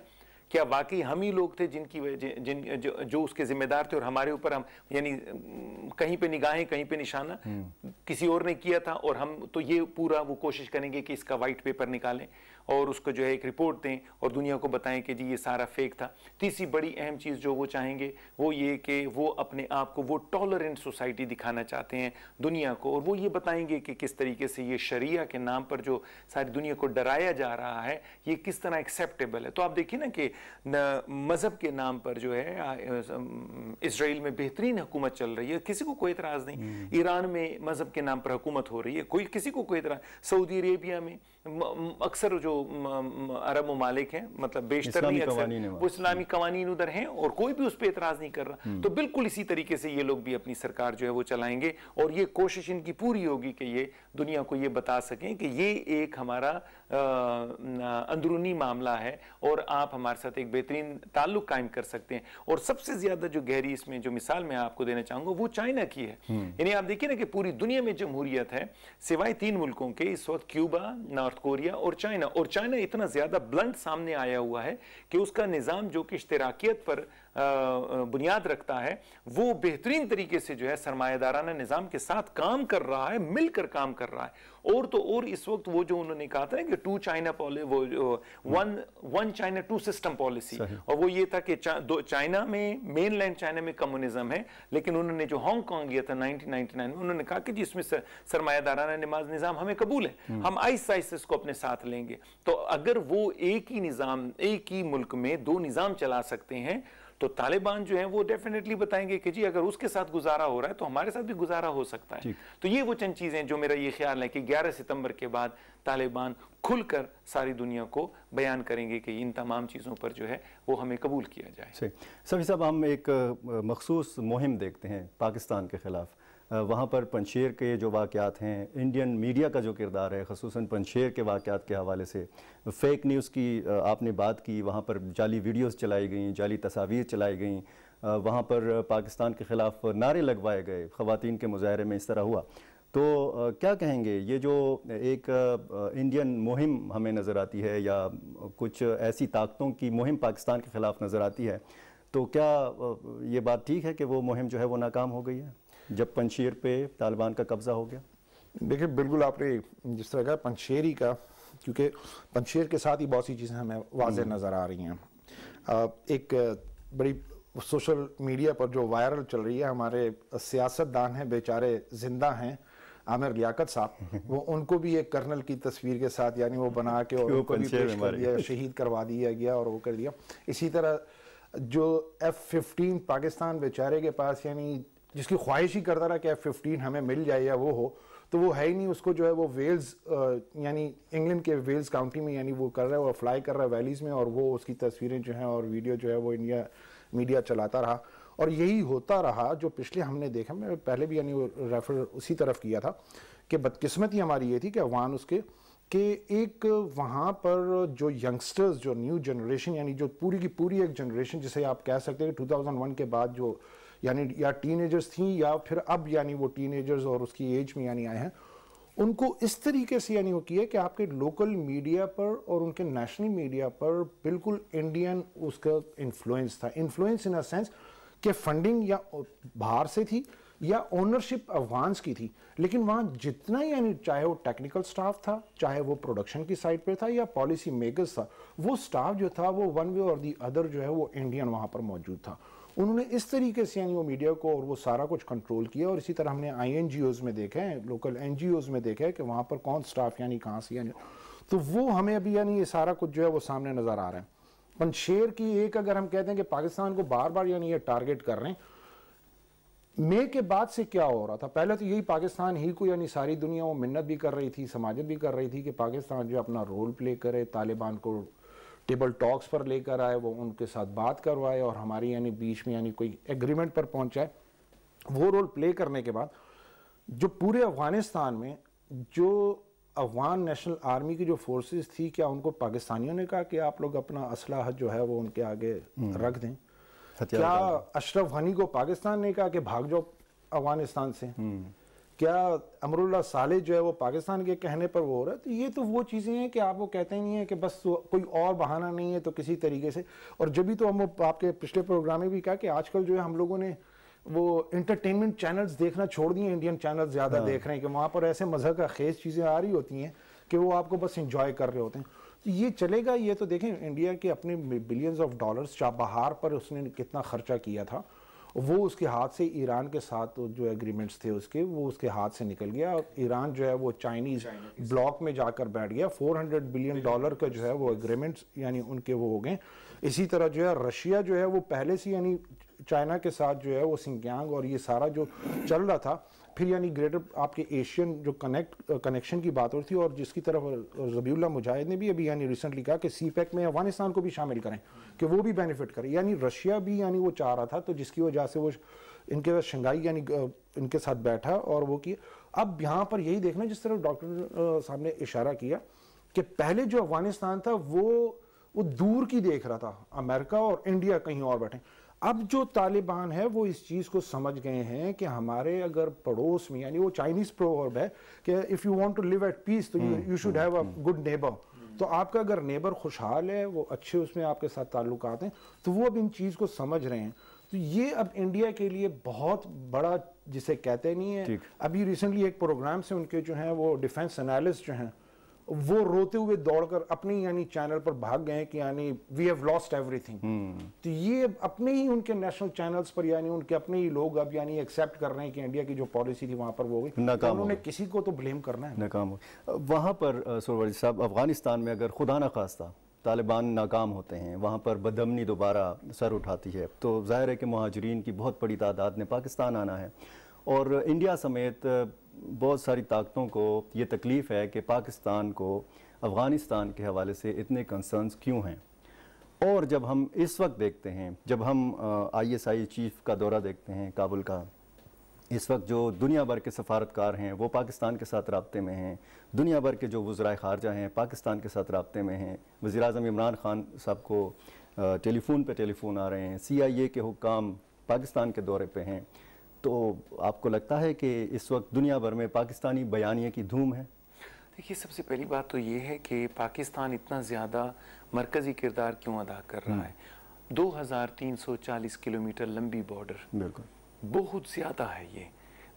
क्या वाकई हम ही लोग थे जिनकी वजह जिन जो, जो उसके जिम्मेदार थे और हमारे ऊपर हम यानी कहीं पे निगाहें कहीं पे निशाना हम्म। किसी और ने किया था और हम तो ये पूरा वो कोशिश करेंगे कि इसका वाइट पेपर निकालें और उसको जो है एक रिपोर्ट दें और दुनिया को बताएं कि जी ये सारा फेक था तीसरी बड़ी अहम चीज़ जो वो चाहेंगे वो ये कि वो अपने आप को वो टॉलरेंट सोसाइटी दिखाना चाहते हैं दुनिया को और वो ये बताएंगे कि किस तरीके से ये शरिया के नाम पर जो सारी दुनिया को डराया जा रहा है ये किस तरह एक्सेप्टेबल है तो आप देखिए ना कि मज़हब के नाम पर जो है इसराइल में बेहतरीन हुकूमत चल रही है किसी को कोई एतराज़ नहीं हम्म। ईरान में मज़हब के नाम पर हुकूमत हो रही है कोई किसी को कोई एतराज़ सऊदी अरेबिया में अक्सर जो अरब ममालिक हैं मतलब बेशतर नहीं अक्सर वो इस्लामी कवानी उधर हैं और कोई भी उस पर एतराज़ नहीं कर रहा हम्म। तो बिल्कुल इसी तरीके से ये लोग भी अपनी सरकार जो है वो चलाएंगे और ये कोशिश इनकी पूरी होगी कि ये दुनिया को ये बता सकें कि ये एक हमारा अंदरूनी मामला है और आप हमारे साथ एक बेहतरीन ताल्लुक कायम कर सकते हैं और सबसे ज़्यादा जो गहरी इसमें जो मिसाल मैं आपको देना चाहूँगा वो चाइना की है हम्म। यानी आप देखिए ना कि पूरी दुनिया में जमहूरियत है सिवाय तीन मुल्कों के इस वक्त क्यूबा नॉर्थ नॉर्थ कोरिया और चाइना और चाइना इतना ज़्यादा ब्लंट सामने आया हुआ है कि उसका निज़ाम जो कि इश्तराकियत पर बुनियाद रखता है वो बेहतरीन तरीके से जो है सरमायादाराना निज़ाम के साथ काम कर रहा है मिलकर काम कर रहा है और तो और इस वक्त वो जो उन्होंने कहा था कि टू चाइना पॉलि वो one one China two system policy और वो ये था कि चा, दो चाइना में मेन लैंड चाइना में कम्युनिज्म है लेकिन उन्होंने जो हांगकॉन्ग किया था नाइन में उन्होंने कहा कि जी इसमें सरमायादाराना नमाज निज़ाम हमें कबूल है हम्म। हम आइस आइस इसको अपने साथ लेंगे तो अगर वो एक ही निज़ाम एक ही मुल्क में दो निज़ाम चला सकते हैं तो तालिबान जो है वो डेफिनेटली बताएंगे कि जी अगर उसके साथ गुजारा हो रहा है तो हमारे साथ भी गुजारा हो सकता है तो ये वो चंद चीज़ें जो मेरा ये ख्याल है कि ग्यारह सितंबर के बाद तालिबान खुलकर सारी दुनिया को बयान करेंगे कि इन तमाम चीज़ों पर जो है वो हमें कबूल किया जाए सभी साहब हम एक मखसूस मुहिम देखते हैं पाकिस्तान के ख़िलाफ़ वहाँ पर पंशेर के जो वाक़ात हैं इंडियन मीडिया का जो किरदार है खसूस पंशेर के वाक़ात के हवाले से फेक न्यूज़ की आपने बात की वहाँ पर जाली वीडियोस चलाई गई जाली तस्वीर चलाई गई वहाँ पर पाकिस्तान के ख़िलाफ़ नारे लगवाए गए खुतिन के मुजाहरे में इस तरह हुआ तो क्या कहेंगे ये जो एक इंडियन मुहिम हमें नज़र आती है या कुछ ऐसी ताकतों की मुहिम पाकिस्तान के ख़िलाफ़ नज़र आती है तो क्या ये बात ठीक है कि वो मुहिम जो है वो नाकाम हो गई है जब पंशीर पे तालिबान का कब्ज़ा हो गया देखिए बिल्कुल आपने जिस तरह का पंशेरी का क्योंकि पंशेर के साथ ही बहुत सी चीज़ें हमें वाज हम्म। नज़र आ रही हैं एक बड़ी सोशल मीडिया पर जो वायरल चल रही है हमारे सियासतदान हैं बेचारे ज़िंदा हैं आमिर लियाकत साहब वो (laughs) उनको भी एक कर्नल की तस्वीर के साथ यानी वो बना के और उनको भी पेश कर दिया शहीद करवा दिया गया और वो कर दिया इसी तरह जो एफ फिफ्टीन पाकिस्तान बेचारे के पास यानी जिसकी ख्वाहिश ही करता रहा कि एफ फिफ्टीन हमें मिल जाए या वो हो तो वो है ही नहीं उसको जो है वो वेल्स यानी इंग्लैंड के वेल्स काउंटी में यानी वो कर रहा है वो फ्लाई कर रहा है वैलीज़ में और वो उसकी तस्वीरें जो हैं और वीडियो जो है वो इंडिया मीडिया चलाता रहा और यही होता रहा जो पिछले हमने देखा मैं पहले भी यानी रेफर उसी तरफ किया था कि बदकिस्मती हमारी ये थी कि अफगान उसके कि एक वहाँ पर जो यंगस्टर्स जो न्यू जनरेशन यानी जो पूरी की पूरी एक जनरेशन जिसे आप कह सकते हैं कि 2001 के बाद जो यानी या टीनेजर्स थी या फिर अब यानी वो टीनेजर्स और उसकी एज में यानी आए हैं उनको इस तरीके से यानी होती है कि आपके लोकल मीडिया पर और उनके नेशनल मीडिया पर बिल्कुल इंडियन उसका इन्फ्लुएंस था इन्फ्लुएंस इन अ सेंस कि फंडिंग या बाहर से थी या ओनरशिप एडवांस की थी लेकिन वहाँ जितना यानी चाहे वो टेक्निकल स्टाफ था चाहे वो प्रोडक्शन की साइड पे था या पॉलिसी मेकर्स था वो स्टाफ जो था वो वन वे और दी अदर जो है वो इंडियन वहाँ पर मौजूद था उन्होंने इस तरीके से यानी वो मीडिया को और वो सारा कुछ कंट्रोल किया और इसी तरह हमने आई में देखा है लोकल एन में देखा है कि वहाँ पर कौन स्टाफ यानी कहाँ से यानी तो वो हमें अभी यानी ये सारा कुछ जो है वो सामने नज़र आ रहा है पंशेर की एक अगर हम कहते हैं कि पाकिस्तान को बार बार यानी ये टारगेट कर रहे हैं मे के बाद से क्या हो रहा था पहले तो यही पाकिस्तान ही को यानी सारी दुनिया वो मिन्नत भी कर रही थी समाजत भी कर रही थी कि पाकिस्तान जो अपना रोल प्ले करे तालिबान को टेबल टॉक्स पर लेकर आए वो उनके साथ बात करवाए और हमारी यानी बीच में यानी कोई एग्रीमेंट पर पहुंचाए वो रोल प्ले करने के बाद जो पूरे अफ़गानिस्तान में जो अफ़गान नेशनल आर्मी की जो फोर्सेस थी क्या उनको पाकिस्तानियों ने कहा कि आप लोग अपना असलाह जो है वो उनके आगे हम्म। रख दें क्या अशरफ गनी को पाकिस्तान ने कहा कि भाग जाओ अफगानिस्तान से हम्म। क्या अमरुल्ला साले जो है वो पाकिस्तान के कहने पर वो हो रहा है तो ये तो वो चीज़ें हैं कि आप वो कहते ही नहीं हैं कि बस कोई और बहाना नहीं है तो किसी तरीके से और जब भी तो हम आपके पिछले प्रोग्राम में भी कहा कि आजकल जो है हम लोगों ने वो इंटरटेनमेंट चैनल्स देखना छोड़ दिए इंडियन चैनल्स ज़्यादा हाँ। देख रहे हैं कि वहाँ पर ऐसे मज़हब का खेज चीज़ें आ रही होती हैं कि वो आपको बस इंजॉय कर रहे होते हैं तो ये चलेगा ये तो देखें इंडिया के अपने बिलियंस ऑफ डॉलर्स चाबहार पर उसने कितना खर्चा किया था वो उसके हाथ से ईरान के साथ जो एग्रीमेंट्स थे उसके वो उसके हाथ से निकल गया और ईरान जो है वो चाइनीज ब्लॉक में जाकर बैठ गया 400 बिलियन डॉलर का जो है वो एग्रीमेंट्स यानी उनके वो हो गए इसी तरह जो है रशिया जो है वो पहले से यानी चाइना के साथ जो है वो सिंकियांग और ये सारा जो चल रहा था फिर यानी ग्रेटर आपके एशियन जो कनेक्ट कनेक्शन uh, की बात होती है और जिसकी तरफ रबीउल्ला मुजाहिद ने भी अभी यानी रिसेंटली कहा कि सी में अफगानिस्तान को भी शामिल करें कि वो भी बेनिफिट करें यानी रशिया भी यानी वो चाह रहा था तो जिसकी वजह से वो इनके साथ शंघाई यानी uh, इनके साथ बैठा और वो किया अब यहाँ पर यही देखना जिस तरह डॉक्टर uh, साहब ने इशारा किया कि पहले जो अफगानिस्तान था वो वो दूर की देख रहा था अमेरिका और इंडिया कहीं और बैठे अब जो तालिबान है वो इस चीज़ को समझ गए हैं कि हमारे अगर पड़ोस में यानी वो चाइनीज़ प्रोवर्ब है कि if you want to live at peace तो you should have a good neighbour तो आपका अगर नेबर खुशहाल है वो अच्छे उसमें आपके साथ ताल्लुक हैं तो वो अब इन चीज़ को समझ रहे हैं तो ये अब इंडिया के लिए बहुत बड़ा जिसे कहते नहीं है अभी रिसेंटली एक प्रोग्राम से उनके जो हैं वो डिफेंस एनालिस्ट जो हैं वो रोते हुए दौड़कर अपने यानी चैनल पर भाग गए कि यानी वी हैव लॉस्ट एवरीथिंग तो ये अपने ही उनके नेशनल चैनल्स पर यानी उनके अपने ही लोग अब यानी एक्सेप्ट कर रहे हैं कि इंडिया की जो पॉलिसी थी वहाँ पर वो गई नाकाम उन्होंने किसी को तो ब्लेम करना है नाकाम हो वहाँ पर सोरवर साहब अफगानिस्तान में अगर खुदा ना खास्ता तालिबान नाकाम होते हैं वहाँ पर बदमनी दोबारा सर उठाती है तो जाहिर है कि महाजरीन की बहुत बड़ी तादाद ने पाकिस्तान आना है और इंडिया समेत बहुत सारी ताकतों को ये तकलीफ़ है कि पाकिस्तान को अफ़गानिस्तान के हवाले से इतने कंसर्नस क्यों हैं और जब हम इस वक्त देखते हैं जब हम आईएसआई चीफ का दौरा देखते हैं काबुल का इस वक्त जो दुनिया भर के सफारतकार हैं वो पाकिस्तान के साथ रबते में हैं दुनिया भर के जो वज्राय खारजा हैं पाकिस्तान के साथ रबते में हैं वज़ी अजम इमरान ख़ान साहब को टेलीफोन पर टेलीफोन आ रहे हैं सी आई ए के हुकाम पाकिस्तान के दौरे पर हैं तो आपको लगता है कि इस वक्त दुनिया भर में पाकिस्तानी बयानिया की धूम है देखिए सबसे पहली बात तो ये है कि पाकिस्तान इतना ज़्यादा मरकज़ी किरदार क्यों अदा कर रहा हम्म। है 2340 किलोमीटर लंबी बॉर्डर बिल्कुल बहुत ज़्यादा है ये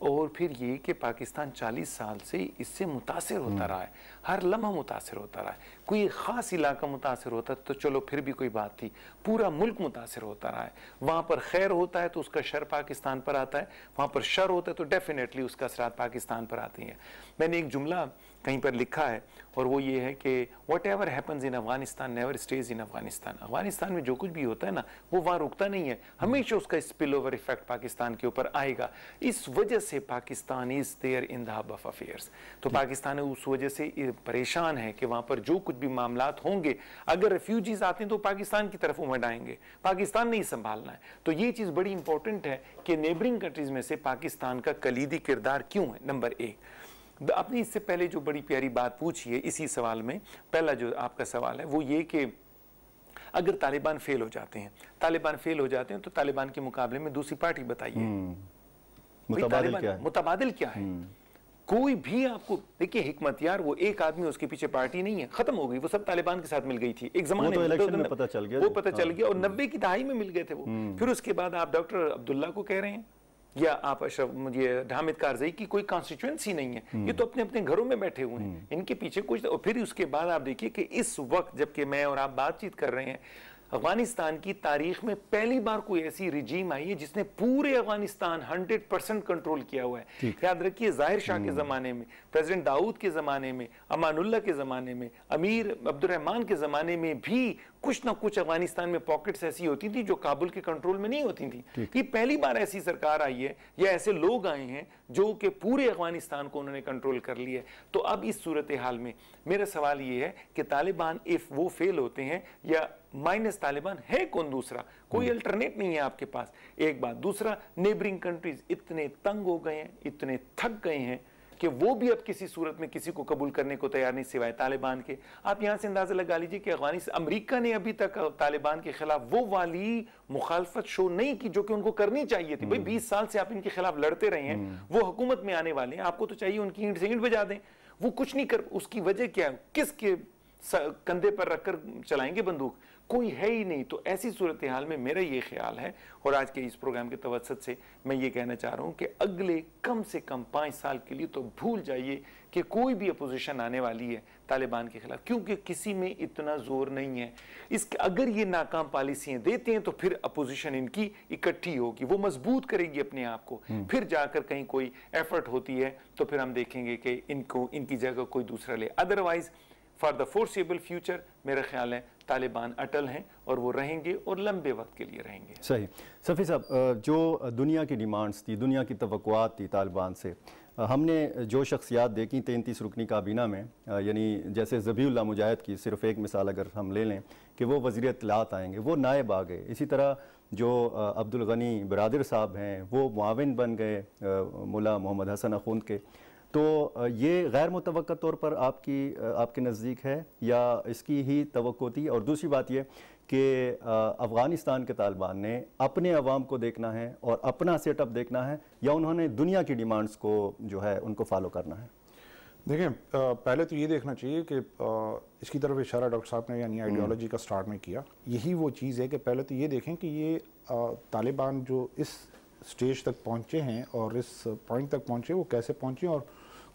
और फिर ये कि पाकिस्तान 40 साल से इससे मुतासर होता हम्म। रहा है हर लम्हा मुतासर होता रहा है कोई ख़ास इलाका मुतासर होता तो चलो फिर भी कोई बात थी पूरा मुल्क मुतासर होता रहा है वहाँ पर खैर होता है तो उसका शर पाकिस्तान पर आता है वहाँ पर शर होता है तो डेफिनेटली उसका असरात पाकिस्तान पर आती है मैंने एक जुमला कहीं पर लिखा है और वो ये है कि whatever happens in Afghanistan never stays in Afghanistan Afghanistan में जो कुछ भी होता है ना वो वहाँ रुकता नहीं है हमेशा उसका स्पिल ओवर इफेक्ट पाकिस्तान के ऊपर आएगा इस वजह से Pakistan is there in the hub of affairs तो पाकिस्तान उस वजह से परेशान है कि वहाँ पर जो कुछ भी मामला होंगे अगर रेफ्यूजीज आते हैं तो पाकिस्तान की तरफ उमड़ आएंगे पाकिस्तान नहीं संभालना है तो ये चीज़ बड़ी इंपॉर्टेंट है कि नेबरिंग कंट्रीज में से पाकिस्तान का कलीदी किरदार क्यों है नंबर एक आपने इससे पहले जो बड़ी प्यारी बात पूछी है इसी सवाल में पहला जो आपका सवाल है वो ये कि अगर तालिबान फेल हो जाते हैं तालिबान फेल हो जाते हैं तो तालिबान के मुकाबले में दूसरी पार्टी बताइए हम्म। मुतबाद क्या है क्या है हम्म। कोई भी आपको देखिए हिकमत यार वो एक आदमी उसके पीछे पार्टी नहीं है खत्म हो गई वो सब तालिबान के साथ मिल गई थी एक जमाने वो तो इलेक्शन में पता चल गया वो पता हाँ। चल गया और हम्म। नब्बे की दहाई में मिल गए थे वो फिर उसके बाद आप डॉक्टर अब्दुल्ला को कह रहे हैं या आप अशरफ ये हामिद कारजई की कोई कॉन्स्टिट्यूंसी नहीं है ये तो अपने अपने घरों में बैठे हुए हैं हम्म। इनके पीछे कुछ तो- और फिर उसके बाद आप देखिए कि इस वक्त जबकि मैं और आप बातचीत कर रहे हैं अफगानिस्तान की तारीख में पहली बार कोई ऐसी रिजीम आई है जिसने पूरे अफगानिस्तान 100 परसेंट कंट्रोल किया हुआ है याद रखिए जाहिर शाह के हम्म। ज़माने में प्रेसिडेंट दाऊद के ज़माने में अमानुल्ला के ज़माने में अमीर अब्दुलरहमान के ज़माने में भी कुछ ना कुछ अफगानिस्तान में पॉकेट्स ऐसी होती थी जो काबुल के कंट्रोल में नहीं होती थी ये पहली बार ऐसी सरकार आई है या ऐसे लोग आए हैं जो कि पूरे अफगानिस्तान को उन्होंने कंट्रोल कर लिया है तो अब इस सूरत हाल में मेरा सवाल ये है कि तालिबान इफ़ वो फेल होते हैं या माइनस तालिबान है कौन दूसरा कोई हम्म। अल्टरनेट नहीं है आपके पास एक बात दूसरा नेबरिंग कंट्रीज इतने तंग हो गए हैं इतने थक गए हैं कि वो भी अब किसी सूरत में किसी को कबूल करने को तैयार नहीं सिवाय तालिबान के आप यहां से अंदाजा लगा लीजिए कि अफगानिस्तान अमरीका ने अभी तक तालिबान के खिलाफ वो वाली मुखालफत शो नहीं की जो कि उनको करनी चाहिए थी भाई हम्म। बीस साल से आप इनके खिलाफ लड़ते रहे हैं हम्म। वो हुकूमत में आने वाले हैं आपको तो चाहिए उनकी ईंट से ईंट बजा दें वो कुछ नहीं कर उसकी वजह क्या है किसके कंधे पर रखकर चलाएंगे बंदूक कोई है ही नहीं तो ऐसी सूरत हाल में मेरा ये ख्याल है और आज के इस प्रोग्राम के तवसत से मैं ये कहना चाह रहा हूँ कि अगले कम से कम पाँच साल के लिए तो भूल जाइए कि कोई भी अपोजिशन आने वाली है तालिबान के खिलाफ क्योंकि किसी में इतना जोर नहीं है इस अगर ये नाकाम पॉलिसियाँ देते हैं तो फिर अपोजिशन इनकी इकट्ठी होगी वो मजबूत करेगी अपने आप को हम्म। फिर जाकर कहीं कोई एफर्ट होती है तो फिर हम देखेंगे कि इनको इनकी जगह कोई दूसरा ले otherwise for the foreseeable future मेरा ख्याल है तालिबान अटल हैं और वो रहेंगे और लंबे वक्त के लिए रहेंगे सही सफ़ी साहब जो दुनिया की डिमांड्स थी दुनिया की तवक़ात थी तालिबान से हमने जो शख्सियात देखी तैंतीस रुकनी काबीना में यानी जैसे ज़बील मुजाहिद की सिर्फ़ एक मिसाल अगर हम ले लें कि वो वज़ी अतलात आएंगे वो नायब आ गए इसी तरह जो अब्दुल गनी बरदर साहब हैं वो माविन बन गए मुला मोहम्मद हसन अखुंद के तो ये गैर मुतव तौर पर आपकी आपके नज़दीक है या इसकी ही तो थी और दूसरी बात ये कि अफ़गानिस्तान के तालिबान ने अपने अवाम को देखना है और अपना सेटअप देखना है या उन्होंने दुनिया की डिमांड्स को जो है उनको फॉलो करना है देखें पहले तो ये देखना चाहिए कि इसकी तरफ इशारा डॉक्टर साहब ने यानी आइडियोलॉजी हम्म। का स्टार्ट में किया यही वो चीज़ है कि पहले तो ये देखें कि ये तालिबान जो इस स्टेज तक पहुँचे हैं और इस पॉइंट तक पहुँचे वो कैसे पहुँचे और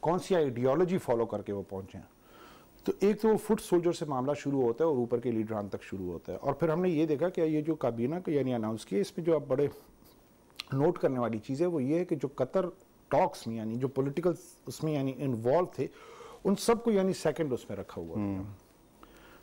कौन सी आइडियोलॉजी फॉलो करके वो पहुंचे हैं तो एक तो वो फुट सोल्जर से मामला शुरू होता है और ऊपर के लीडरान तक शुरू होता है और फिर हमने ये देखा कि ये जो काबीना का यानी अनाउंस किया इसमें जो आप बड़े नोट करने वाली चीज़ है वो ये है कि जो कतर टॉक्स में यानी जो पोलिटिकल उसमें यानी इन्वॉल्व थे उन सबको यानी सेकेंड उसमें रखा हुआ हम्म।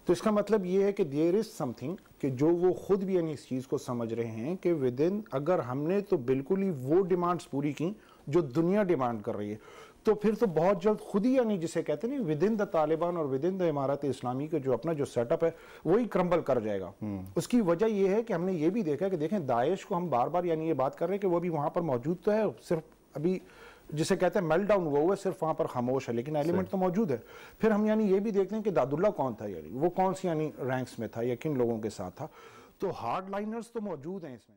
तो इसका मतलब ये है कि देयर इज़ समथिंग कि जो वो खुद भी यानी इस चीज़ को समझ रहे हैं कि विद इन अगर हमने तो बिल्कुल ही वो डिमांड्स पूरी की जो दुनिया डिमांड कर रही है तो फिर तो बहुत जल्द खुद ही यानी जिसे कहते नहीं विद इन द तालिबान और विद इन द इमारत इस्लामी का जो अपना जो सेटअप है वही क्रम्बल कर जाएगा हम्म। उसकी वजह यह है कि हमने ये भी देखा कि देखें दाइश को हम बार बार यानी ये बात कर रहे हैं कि वो भी वहाँ पर मौजूद तो है सिर्फ अभी जिसे कहते हैं मेल्ट डाउन हुआ हुआ है सिर्फ वहाँ पर खामोश है लेकिन एलिमेंट तो मौजूद है फिर हम यानी ये भी देखते हैं कि दादुल्ला कौन था यानी वो कौन सी यानी रैंक्स में था या किन लोगों के साथ था तो हार्ड लाइनर्स तो मौजूद हैं इसमें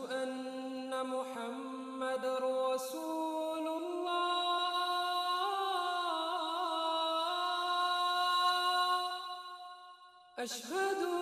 أشهد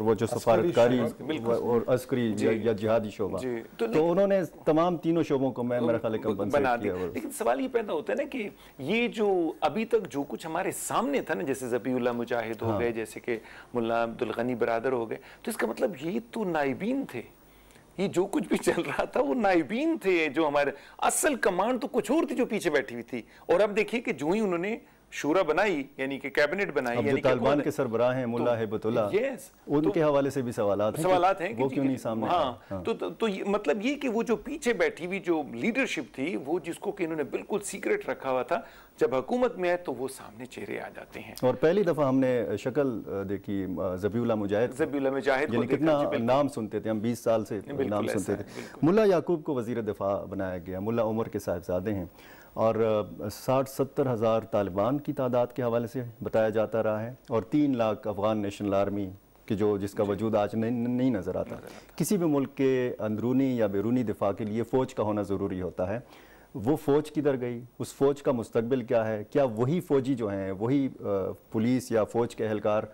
और वो जो सफारतकारी और अस्करी या जिहादी शोबा तो, तो उन्होंने तमाम तीनों शोबों को मैं मेरा ख्याल बना दिया लेकिन सवाल ये पैदा होता है ना कि ये जो अभी तक जो कुछ हमारे सामने था ना जैसे जबीला मुजाहिद हो हाँ। गए जैसे कि मुला अब्दुल गनी बरदर हो गए तो इसका मतलब ये तो नाइबीन थे ये जो कुछ भी चल रहा था वो नाइबीन थे जो हमारे असल कमांड तो कुछ और थी जो पीछे बैठी हुई थी और अब देखिए कि जो ही उन्होंने शूरा बनाई यानी कि कैबिनेट बनाई यानी तालिबान के सरबराह हैं तो मुल्ला हिबतुल्ला तो, यस उनके तो, हवाले से भी सवाल हैं सवाल हैं वो क्यों नहीं सामने हाँ, हाँ। तो, तो, तो ये, मतलब ये कि वो जो पीछे बैठी हुई जो लीडरशिप थी वो जिसको कि इन्होंने बिल्कुल सीक्रेट रखा हुआ था जब हुकूमत में आए तो वो सामने चेहरे आ जाते हैं और पहली दफ़ा हमने शक्ल देखी जबीला मुजाहिद जबीला मुजाहिद यानी कितना नाम सुनते थे हम 20 साल से नाम सुनते थे मुल्ला याकूब को वजीर दफा बनाया गया मुल्ला उमर के साहबजादे हैं और साठ सत्तर हज़ार तालिबान की तादाद के हवाले से बताया जाता रहा है और तीन लाख अफ़गान नेशनल आर्मी कि जो जिसका वजूद आज नहीं, नहीं नज़र आता किसी भी मुल्क के अंदरूनी या बैरूनी दिफा के लिए फ़ौज का होना ज़रूरी होता है वो फ़ौज किधर गई उस फ़ौज का मुस्तबिल क्या है क्या वही फ़ौजी जो हैं वही पुलिस या फ़ौज के अहलकार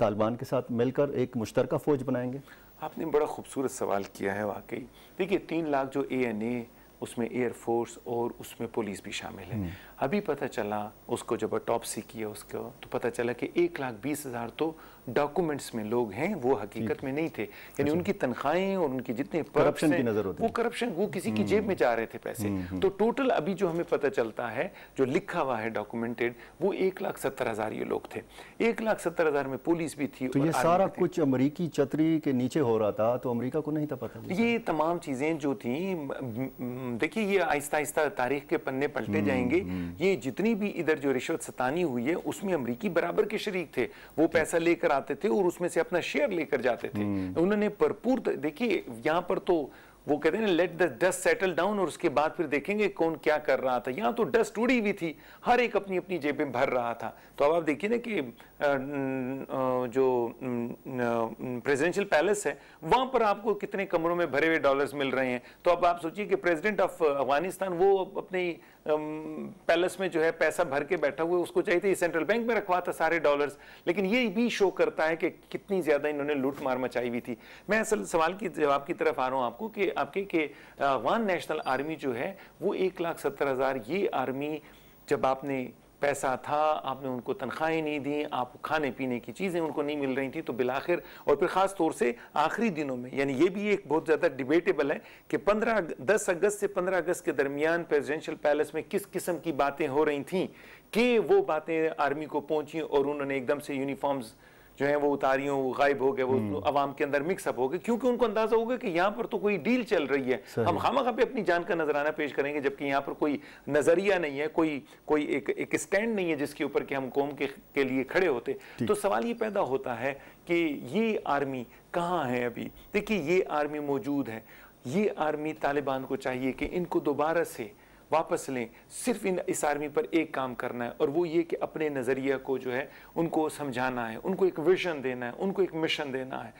तालिबान के साथ मिलकर एक मुश्तरका फ़ौज बनाएंगे आपने बड़ा खूबसूरत सवाल किया है वाकई देखिए तीन लाख जो ए एन ए उसमें एयरफोर्स और उसमें पुलिस भी शामिल है हम्म। अभी पता चला उसको जब अटॉपसी किया उसको तो पता चला कि एक लाख बीस हज़ार तो डॉक्यूमेंट्स में लोग हैं वो हकीकत में नहीं थे यानी अच्छा। उनकी तनख्वाहें और उनकी जितने करप्शन की नज़र होती वो करप्शन वो किसी की हम्म। जेब में जा रहे थे पैसे हम्म, हम्म। तो टोटल अभी जो हमें पता चलता है जो लिखा हुआ है डॉक्यूमेंटेड वो एक लाख सत्तर हज़ार ये लोग थे एक लाख सत्तर हज़ार में पुलिस भी थी तो ये सारा कुछ अमरीकी छतरी के नीचे हो रहा था तो अमरीका को नहीं था पता ये तमाम चीज़ें जो थी देखिए ये आहिस्ता आहिस्ता तारीख के पन्ने पलटे जाएंगे हम्म। ये जितनी भी इधर जो रिश्वत सतानी हुई है उसमें अमरीकी बराबर के शरीक थे वो पैसा लेकर आते थे और उसमें से अपना शेयर लेकर जाते थे हम्म। उन्होंने भरपूर देखिए यहाँ पर तो वो कहते हैं let the dust settle down और उसके बाद फिर देखेंगे कौन क्या कर रहा था यहाँ तो डस्ट उड़ी हुई थी हर एक अपनी अपनी जेबें भर रहा था तो अब आप देखिए ना कि जो प्रेसिडेंशियल पैलेस है वहाँ पर आपको कितने कमरों में भरे हुए डॉलर्स मिल रहे हैं तो अब आप सोचिए कि प्रेसिडेंट ऑफ अफगानिस्तान वो अपनी पैलेस में जो है पैसा भर के बैठा हुआ उसको चाहिए था सेंट्रल बैंक में रखवा था सारे डॉलर्स लेकिन ये भी शो करता है कि कितनी ज़्यादा इन्होंने लूट मार मचाई हुई थी मैं असल सवाल की जवाब की तरफ आ रहा हूँ आपको कि आपके के अफगान नेशनल आर्मी जो है वो एक लाख सत्तर हज़ार ये आर्मी जब आपने पैसा था आपने उनको तनख्वाहें नहीं दी आप खाने पीने की चीज़ें उनको नहीं मिल रही थी तो बिलाखिर और फिर ख़ास तौर से आखिरी दिनों में यानी ये भी एक बहुत ज़्यादा डिबेटेबल है कि पंद्रह दस अगस्त से पंद्रह अगस्त के दरमियान प्रेसिडेंशियल पैलेस में किस किस्म की बातें हो रही थी कि वो बातें आर्मी को पहुँची और उन्होंने एकदम से यूनिफॉर्म्स जो है वो उतारियों गायब हो गए वो आवाम हम्म। के अंदर मिक्सअप हो गए क्योंकि उनको अंदाजा होगा कि यहाँ पर तो कोई डील चल रही है हम खा पे अपनी जान का नजराना पेश करेंगे जबकि यहाँ पर कोई नजरिया नहीं है कोई कोई एक एक स्टैंड नहीं है जिसके ऊपर कि हम कौम के, के लिए खड़े होते तो सवाल ये पैदा होता है कि ये आर्मी कहाँ है अभी देखिए ये आर्मी मौजूद है ये आर्मी तालिबान को चाहिए कि इनको दोबारा से वापस लें सिर्फ इन इस आर्मी पर एक काम करना है और वो ये कि अपने नज़रिया को जो है उनको समझाना है उनको एक विजन देना है उनको एक मिशन देना है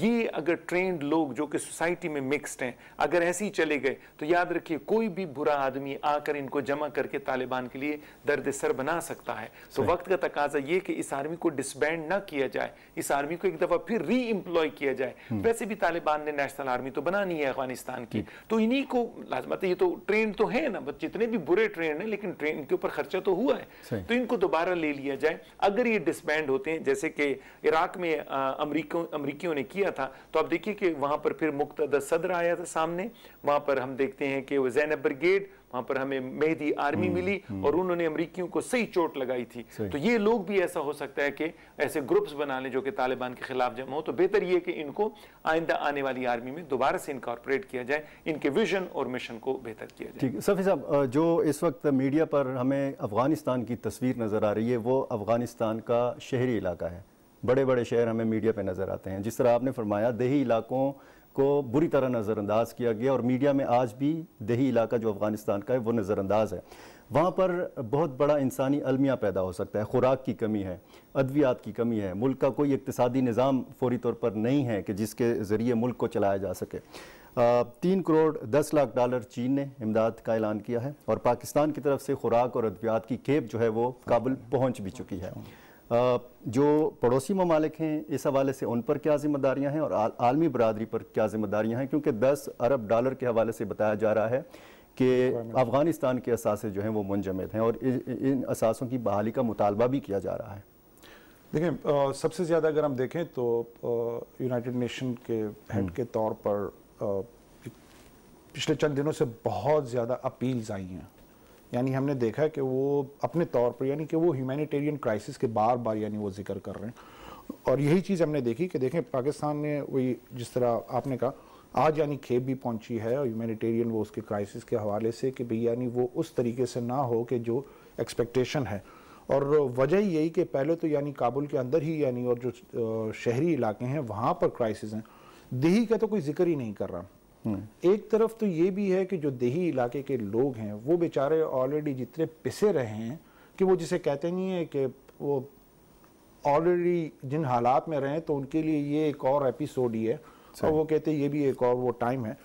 ये अगर ट्रेंड लोग जो कि सोसाइटी में मिक्स्ड हैं अगर ऐसे ही चले गए तो याद रखिए कोई भी बुरा आदमी आकर इनको जमा करके तालिबान के लिए दर्द सर बना सकता है तो वक्त का तकाजा ये कि इस आर्मी को डिसबैंड ना किया जाए इस आर्मी को एक दफ़ा फिर री इम्प्लॉय किया जाए हम्म। वैसे भी तालिबान ने नेशनल आर्मी तो बनानी है अफगानिस्तान की हम्म। तो इन्हीं को लाजमत ये तो ट्रेंड तो है ना जितने भी बुरे ट्रेंड है लेकिन ट्रेन के ऊपर खर्चा तो हुआ है तो इनको दोबारा ले लिया जाए अगर ये डिसबैंड होते हैं जैसे कि इराक में अमरीकियों ने किया किया था तो आप देखिए कि वहाँ पर फिर मुक्त सदर आया था सामने वहाँ पर हम देखते हैं कि वो जैनब ब्रिगेड वहाँ पर हमें मेहदी आर्मी हुँ, हम्म, मिली हुँ, हम्म। और उन्होंने अमरीकियों को सही चोट लगाई थी तो ये लोग भी ऐसा हो सकता है कि ऐसे ग्रुप्स बना लें जो कि तालिबान के खिलाफ जमा हो तो बेहतर ये कि इनको आइंदा आने वाली आर्मी में दोबारा से इनकॉर्पोरेट किया जाए इनके विजन और मिशन को बेहतर किया जाए ठीक सफ़ी साहब जो इस वक्त मीडिया पर हमें अफ़गानिस्तान की तस्वीर नज़र आ रही है वो अफ़गानिस्तान का शहरी इलाका है बड़े बड़े शहर हमें मीडिया पे नज़र आते हैं जिस तरह आपने फरमाया दही इलाकों को बुरी तरह नज़रअंदाज किया गया और मीडिया में आज भी दही इलाका जो अफ़गानिस्तान का है वो नज़रअंदाज है वहाँ पर बहुत बड़ा इंसानी अलमिया पैदा हो सकता है खुराक की कमी है अद्वियात की कमी है मुल्क का कोई इकतसादी निज़ाम फौरी तौर पर नहीं है कि जिसके ज़रिए मुल्क को चलाया जा सके तीन करोड़ दस लाख डॉलर चीन ने इमदाद का ऐलान किया है और पाकिस्तान की तरफ से खुराक और अद्वियात की खेप जो है वो काबुल पहुँच भी चुकी है जो पड़ोसी ममालिक हैं इस हवाले से उन पर क्या जिम्मेदारियां हैं और आ, आलमी बरदरी पर क्या जिम्मेदारियां हैं क्योंकि 10 अरब डॉलर के हवाले से बताया जा रहा है कि अफ़गानिस्तान के असासे जो हैं वो मुंजमद हैं और इन असासों की बहाली का मुतालबा भी किया जा रहा है देखें सबसे ज़्यादा अगर हम देखें तो यूनाइटेड नेशन के हेड हम्म। के तौर पर आ, पिछले चंद दिनों से बहुत ज़्यादा अपील्स आई हैं यानी हमने देखा कि वो अपने तौर पर यानी कि वो ह्यूमैनिटेरियन क्राइसिस के बार बार यानी वो जिक्र कर रहे हैं और यही चीज़ हमने देखी कि देखें पाकिस्तान ने वही जिस तरह आपने कहा आज यानी खेप भी पहुंची है और ह्यूमैनिटेरियन वो उसके क्राइसिस के हवाले से कि भाई यानी वो उस तरीके से ना हो कि जो एक्सपेक्टेशन है और वजह यही कि पहले तो यानी काबुल के अंदर ही यानी और जो शहरी इलाके हैं वहाँ पर क्राइसिस हैं दही का तो कोई जिक्र ही नहीं कर रहा एक तरफ तो ये भी है कि जो देही इलाके के लोग हैं वो बेचारे ऑलरेडी जितने पिसे रहे हैं कि वो जिसे कहते नहीं है कि वो ऑलरेडी जिन हालात में रहें तो उनके लिए ये एक और एपिसोड ही है और वो कहते हैं ये भी एक और वो टाइम है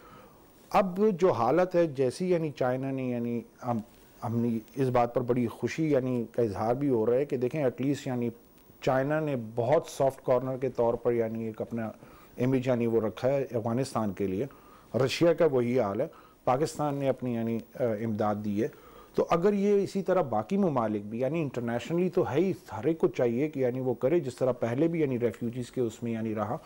अब जो हालत है जैसी यानी चाइना ने यानी हम हमने इस बात पर बड़ी खुशी यानी का इजहार भी हो रहा है कि देखें एटलीस्ट यानी चाइना ने बहुत सॉफ्ट कॉर्नर के तौर पर यानी एक अपना इमेज यानी वो रखा है अफगानिस्तान के लिए रशिया का वही हाल है पाकिस्तान ने अपनी यानी इमदाद दी है तो अगर ये इसी तरह बाकी ममालिक भी यानी इंटरनेशनली तो है ही हर एक को चाहिए कि यानी वो करे जिस तरह पहले भी यानी रेफ्यूजीज़ के उसमें यानी रहा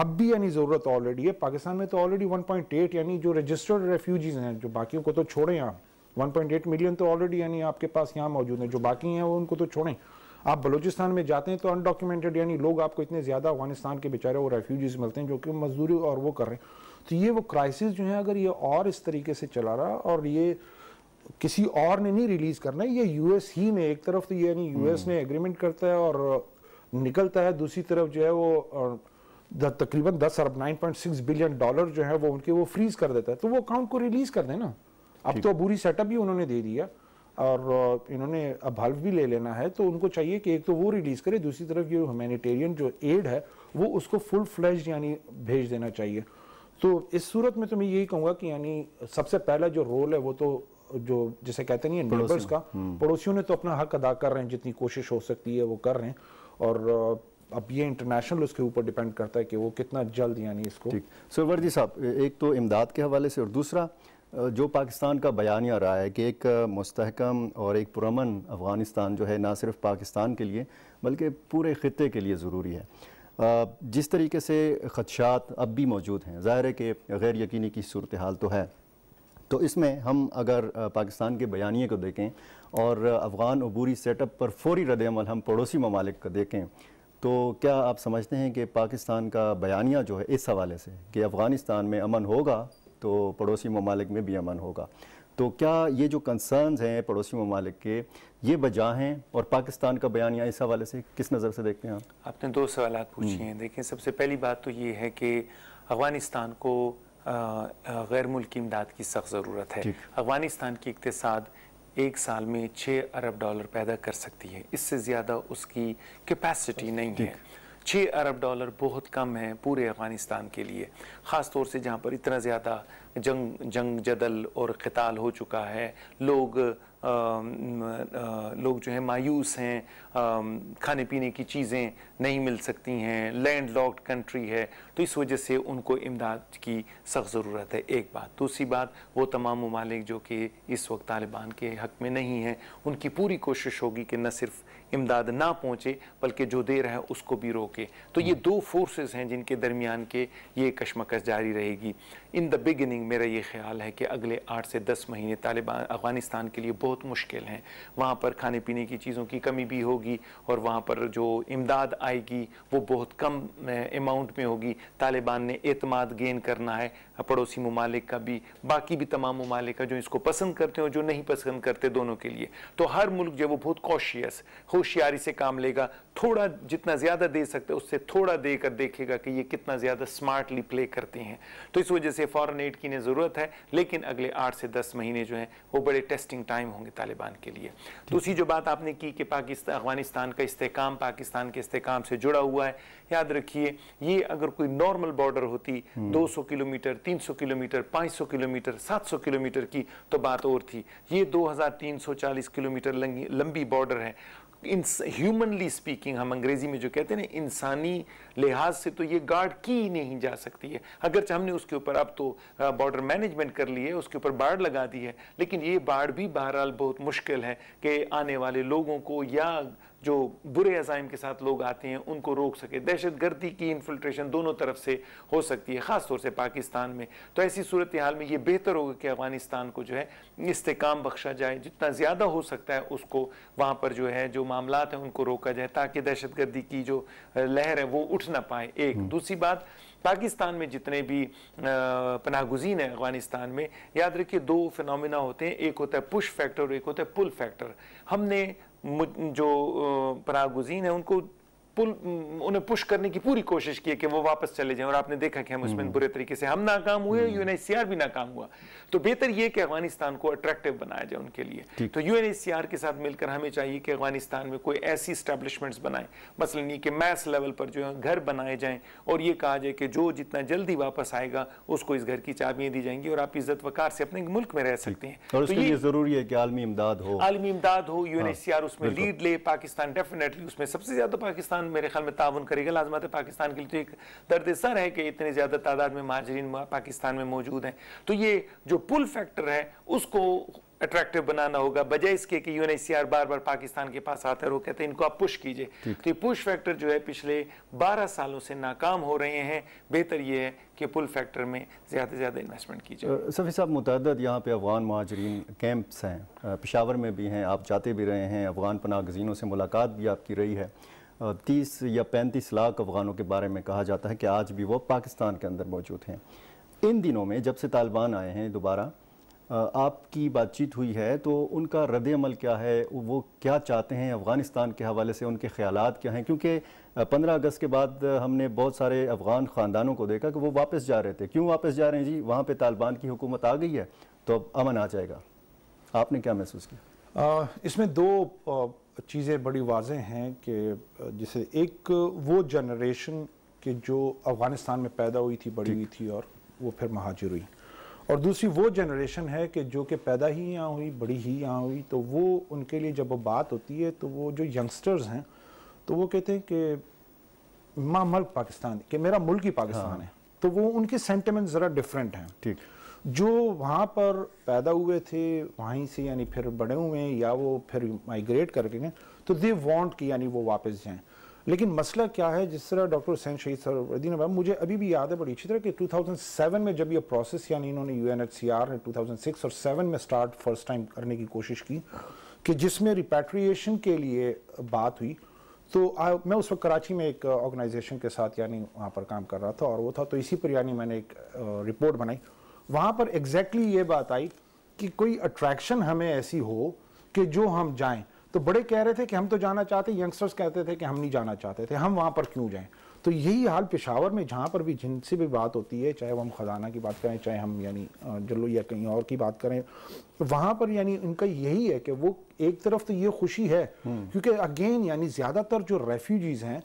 अब भी यानी ज़रूरत ऑलरेडी है पाकिस्तान में तो ऑलरेडी 1.8 यानी जो रजिस्टर्ड रेफ्यूजीज़ हैं जो बाकी को तो छोड़ें आप 1.8 मिलियन तो ऑलरेडी यानी आपके पास यहाँ मौजूद हैं जो बाकी हैं वो उनको तो छोड़ें आप बलोचिस्तान में जाते हैं तो अनडॉक्यूमेंटेड यानी लोग आपको इतने ज़्यादा अफगानिस्तान के बेचारे वो रेफ्यूजीज़ मिलते हैं जो कि मजदूरी और वो कर रहे हैं तो ये वो क्राइसिस जो है अगर ये और इस तरीके से चला रहा और ये किसी और ने नहीं रिलीज करना है ये यूएस ही ने एक तरफ तो नहीं यूएस हम्म। ने एग्रीमेंट करता है और निकलता है दूसरी तरफ जो है वो तकरीबन दस अरब nine point six billion dollar जो है वो उनके वो फ्रीज कर देता है तो वो अकाउंट को रिलीज कर देना अब तो बुरी सेटअप ही उन्होंने दे दिया और इन्होंने अब हल्फ भी ले लेना है तो उनको चाहिए कि एक तो वो रिलीज़ करे दूसरी तरफ ये ह्यूमैनिटेरियन जो एड है वो उसको फुल फ्लैश यानी भेज देना चाहिए तो इस सूरत में तो मैं यही कहूँगा कि यानी सबसे पहला जो रोल है वो तो जो जिसे कहते नहीं है नेबर्स का हम्म। पड़ोसियों ने तो अपना हक अदा कर रहे हैं जितनी कोशिश हो सकती है वो कर रहे हैं और अब ये इंटरनेशनल उसके ऊपर डिपेंड करता है कि वो कितना जल्द यानी इसको ठीक सरवर जी साहब एक तो इमदाद के हवाले से और दूसरा जो पाकिस्तान का बयानिया रहा है कि एक मस्तकम और एक पुरमन अफ़गानिस्तान जो है ना सिर्फ पाकिस्तान के लिए बल्कि पूरे ख़त्े के लिए ज़रूरी है जिस तरीके से खदशात अब भी मौजूद हैं ज़ाहिर है कि गैर यकीनी की सूरत हाल तो है तो इसमें हम अगर पाकिस्तान के बयानी को देखें और अफ़गान अबूरी सेटअप पर फौरी रदल हम पड़ोसी ममालिक को देखें तो क्या आप समझते हैं कि पाकिस्तान का बयानिया जो है इस हवाले से कि अफ़गानिस्तान में अमन होगा तो पड़ोसी ममालिक में भी अमन होगा तो क्या ये जो कंसर्न्स हैं पड़ोसी ममालिक के ये बजा हैं और पाकिस्तान का बयान यहाँ इस हवाले से किस नज़र से देखते हैं आप आपने दो सवाल पूछे हम्म। हैं देखें सबसे पहली बात तो ये है कि अफ़गानिस्तान को गैर मुल्की इमदाद की सख्त ज़रूरत है अफ़गानिस्तान की इकतसाद एक साल में छः अरब डॉलर पैदा कर सकती है इससे ज़्यादा उसकी कैपेसिटी नहीं है छः अरब डॉलर बहुत कम है पूरे अफ़गानिस्तान के लिए ख़ास तौर से जहाँ पर इतना ज़्यादा जंग जंग जदल और कताल हो चुका है लोग लोग जो है मायूस हैं खाने पीने की चीज़ें नहीं मिल सकती हैं लैंड लॉक्ड कंट्री है तो इस वजह से उनको इमदाद की सख्त ज़रूरत है एक बात दूसरी बात वो तमाम ममालिक जो कि इस वक्त तालिबान के हक़ में नहीं हैं उनकी पूरी कोशिश होगी कि न सिर्फ़ इमदाद ना पहुँचे बल्कि जो दे रहा है उसको भी रोके तो ये दो फोर्सेस हैं जिनके दरमियान के ये कशमकश जारी रहेगी इन द बिगिनिंग मेरा ये ख्याल है कि अगले आठ से दस महीने तालिबान अफ़गानिस्तान के लिए बहुत मुश्किल हैं वहाँ पर खाने पीने की चीज़ों की कमी भी होगी और वहाँ पर जो इमदाद आएगी वो बहुत कम अमाउंट में होगी तालिबान ने अतमाद गेन करना है पड़ोसी ममालिक का भी बाकी भी तमाम ममालिक का जो इसको पसंद करते हैं और जो नहीं पसंद करते दोनों के लिए तो हर मुल्क जो है वो बहुत कॉशियस होशियारी से काम लेगा थोड़ा जितना ज़्यादा दे सकते उससे थोड़ा दे कर देखेगा कि ये कितना ज़्यादा स्मार्टली प्ले करते हैं तो इस वजह से इसे फ़ौरन एड की ज़रूरत है लेकिन अगले आठ से दस महीने जो हैं वो बड़े टेस्टिंग टाइम होंगे तालिबान के लिए दूसरी जो बात आपने की कि पाकिस्तान अफगानिस्तान का इस्तेकाम पाकिस्तान के इस्तेकाम से जुड़ा हुआ है याद रखिए ये अगर कोई नॉर्मल बॉर्डर होती 200 hmm. Kilometre 300 kilometre 500 kilometre 700 kilometre की तो बात और थी ये 2340 किलोमीटर लंबी बॉर्डर है ह्यूमनली स्पीकिंग हम अंग्रेजी में जो कहते हैं ना इंसानी लिहाज से तो ये गार्ड की ही नहीं जा सकती है अगरच हमने उसके ऊपर अब तो बॉर्डर मैनेजमेंट कर ली है उसके ऊपर बाढ़ लगा दी है लेकिन ये बाढ़ भी बहरहाल बहुत मुश्किल है कि आने वाले लोगों को या जो बुरे अजाइम के साथ लोग आते हैं उनको रोक सके दहशत गर्दी की इन्फिल्ट्रेशन दोनों तरफ से हो सकती है ख़ास तौर से पाकिस्तान में तो ऐसी सूरत हाल में ये बेहतर होगा कि अफ़गानिस्तान को जो है इस्तेकाम बख्शा जाए जितना ज़्यादा हो सकता है उसको वहाँ पर जो है जो मामला हैं उनको रोका जाए ताकि दहशत गर्दी की जो लहर है वो उठ ना पाए एक हम्म। दूसरी बात पाकिस्तान में जितने भी पनाह गुजीन है अफगानिस्तान में याद रखिए दो फिनमिना होते हैं एक होता है पुश फैक्टर और एक होता है पुल फैक्टर हमने जो पनागुजीन है उनको पुल उन्हें पुश करने की पूरी कोशिश की है कि वो वापस चले जाएं और आपने देखा कि हम उसमें हम्म। बुरे तरीके से हम नाकाम हुए यूएनएचसीआर हम्म। भी नाकाम हुआ तो बेहतर ये कि अफगानिस्तान को अट्रैक्टिव बनाया जाए उनके लिए तो यूएनएचसीआर के साथ मिलकर हमें चाहिए कि अफगानिस्तान में कोई ऐसी स्टैब्लिशमेंट्स बनाए मसलन ये कि मैस लेवल पर जो है घर बनाए जाएँ और ये कहा जाए कि जो जितना जल्दी वापस आएगा उसको इस घर की चाबियाँ दी जाएंगी और आप इज्जत वकार से अपने मुल्क में रह सकते हैं तो ये ज़रूरी है कि आलमी इमदाद हो आलमी इमदाद हो यूएनएचसीआर हाँ, उसमें लीड ले पाकिस्तान डेफिनेटली उसमें सबसे ज़्यादा पाकिस्तान पाकिस्तान मेरे ख्याल में ताउन करेगा लाजमत पाकिस्तान के लिए तो एक दर्द सर है कि इतने ज़्यादा तादाद में माजरीन पाकिस्तान में मौजूद हैं तो ये जो पुल फैक्टर है उसको अट्रैक्टिव बनाना होगा बजाय इसके कि यू बार बार पाकिस्तान के पास आते है कहते हैं इनको आप पुश कीजिए तो ये पुश फैक्टर जो है पिछले 12 सालों से नाकाम हो रहे हैं बेहतर ये है कि पुल फैक्टर में ज़्यादा से ज़्यादा इन्वेस्टमेंट कीजिए सफ़ी साहब मुतद यहाँ पे अफगान महाजरीन कैंप्स हैं पिशावर में भी हैं आप जाते भी रहे हैं अफगान पनागजीनों से मुलाकात भी आपकी रही है तीस या पैंतीस लाख अफगानों के बारे में कहा जाता है कि आज भी वो पाकिस्तान के अंदर मौजूद हैं इन दिनों में जब से तालिबान आए हैं दोबारा आपकी बातचीत हुई है तो उनका रद्दमल क्या है वो क्या चाहते हैं अफ़गानिस्तान के हवाले से उनके ख्याल क्या हैं क्योंकि पंद्रह अगस्त के बाद हमने बहुत सारे अफ़गान ख़ानदानों को देखा कि वो वापस जा रहे थे क्यों वापस जा रहे हैं जी वहाँ पर तालिबान की हुकूमत आ गई है तो अब अमन आ जाएगा आपने क्या महसूस किया इसमें दो चीज़ें बड़ी वाजें हैं कि जैसे एक वो जनरेशन के जो अफ़गानिस्तान में पैदा हुई थी बड़ी हुई थी और वो फिर महाजिर हुई और दूसरी वो जनरेशन है कि जो कि पैदा ही यहाँ हुई बड़ी ही यहाँ हुई तो वो उनके लिए जब वो बात होती है तो वो जो यंगस्टर्स हैं तो वो कहते हैं कि माँ मल्क पाकिस्तान कि मेरा मुल्क ही पाकिस्तान हाँ। है तो वो उनके सेंटिमेंट ज़रा डिफरेंट हैं ठीक जो वहाँ पर पैदा हुए थे वहीं से यानी फिर बड़े हुए हैं या वो फिर माइग्रेट करके गए तो दे वांट कि यानी वो वापस जाएँ लेकिन मसला क्या है जिस तरह डॉक्टर हुसैन शहीद सर ने मुझे अभी भी याद है बड़ी अच्छी तरह कि 2007 में जब ये प्रोसेस यानी इन्होंने U N H C R two और सेवन में स्टार्ट फर्स्ट टाइम करने की कोशिश की कि जिसमें रिपेट्रिएशन के लिए बात हुई तो आ, मैं उस वक्त कराची में एक ऑर्गेनाइजेशन uh, के साथ यानी वहाँ पर काम कर रहा था और वो था तो इसी पर यानी मैंने एक रिपोर्ट uh, बनाई वहाँ पर एग्जैक्टली exactly ये बात आई कि कोई अट्रैक्शन हमें ऐसी हो कि जो हम जाएं तो बड़े कह रहे थे कि हम तो जाना चाहते यंगस्टर्स कहते थे कि हम नहीं जाना चाहते थे हम वहाँ पर क्यों जाएं तो यही हाल पेशावर में जहाँ पर भी जिनसे भी बात होती है चाहे वो हम खजाना की बात करें चाहे हम यानी जल्लो या कहीं और की बात करें तो वहाँ पर यानी उनका यही है कि वो एक तरफ तो ये खुशी है हम्म। क्योंकि अगेन यानी ज़्यादातर जो रेफ्यूजीज़ हैं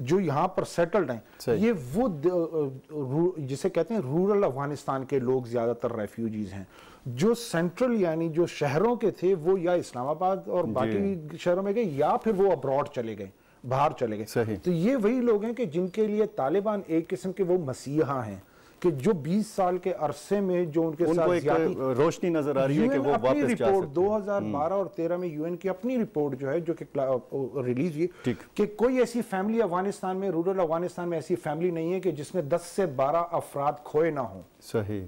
जो यहाँ पर सेटल्ड हैं ये वो जिसे कहते हैं रूरल अफगानिस्तान के लोग ज़्यादातर रेफ्यूजीज़ हैं जो सेंट्रल यानी जो शहरों के थे वो या इस्लामाबाद और बाकी शहरों में गए या फिर वो अब्रॉड चले गए बाहर चले गए तो ये वही लोग हैं कि जिनके लिए तालिबान एक किस्म के वो मसीहा हैं कि जो 20 साल के अरसे में जो उनके साथ एक रोशनी नजर आ रही है कि वो वापस रिपोर्ट 2012 और 13 में यूएन की अपनी रिपोर्ट जो है जो कि रिलीज हुई कि कोई ऐसी फैमिली अफगानिस्तान में रूरल अफगानिस्तान में ऐसी फैमिली नहीं है कि जिसमें 10 से 12 अफराद खोए ना हों सही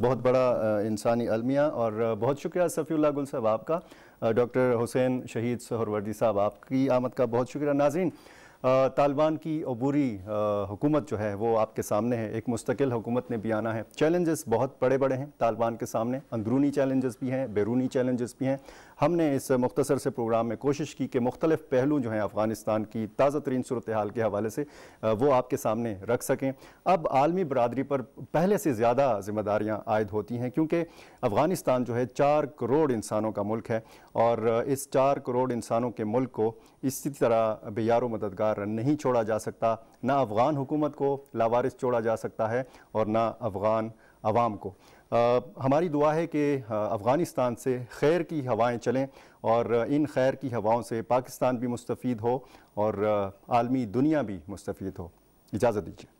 बहुत बड़ा इंसानी अलमिया और बहुत शुक्रिया सफ़ील्ला गुल साहब आपका डॉक्टर हुसैन शहीद सहरवर्दी साहब आपकी आमद का बहुत शुक्रिया नाजीन तालिबान की अबूरी हुकूमत जो है वो आपके सामने है एक मुस्तकिल हुकूमत ने भी आना है चैलेंजेस बहुत बड़े बड़े हैं तालिबान के सामने अंदरूनी चैलेंजेस भी हैं बैरूनी चैलेंजेस भी हैं हमने इस मुख्तसर से प्रोग्राम में कोशिश की कि मुख्तलिफ पहलू जो हैं अफ़गानिस्तान की ताज़ा तरीन सूरत हाल के हवाले से वो आपके सामने रख सकें अब आलमी बरदरी पर पहले से ज़्यादा जिम्मेदारियाँ आयद होती हैं क्योंकि अफ़गानिस्तान जो है चार करोड़ इंसानों का मुल्क है और इस चार करोड़ इंसानों के मुल्क को इसी तरह बेार मददगार नहीं छोड़ा जा सकता ना अफ़गान हुकूमत को लावारिस छोड़ा जा सकता है और ना अफ़गान आवाम को आ, हमारी दुआ है कि अफ़गानिस्तान से खैर की हवाएं चलें और इन खैर की हवाओं से पाकिस्तान भी मुस्तफ़ हो और आलमी दुनिया भी मुस्तफ़ हो इजाज़त दीजिए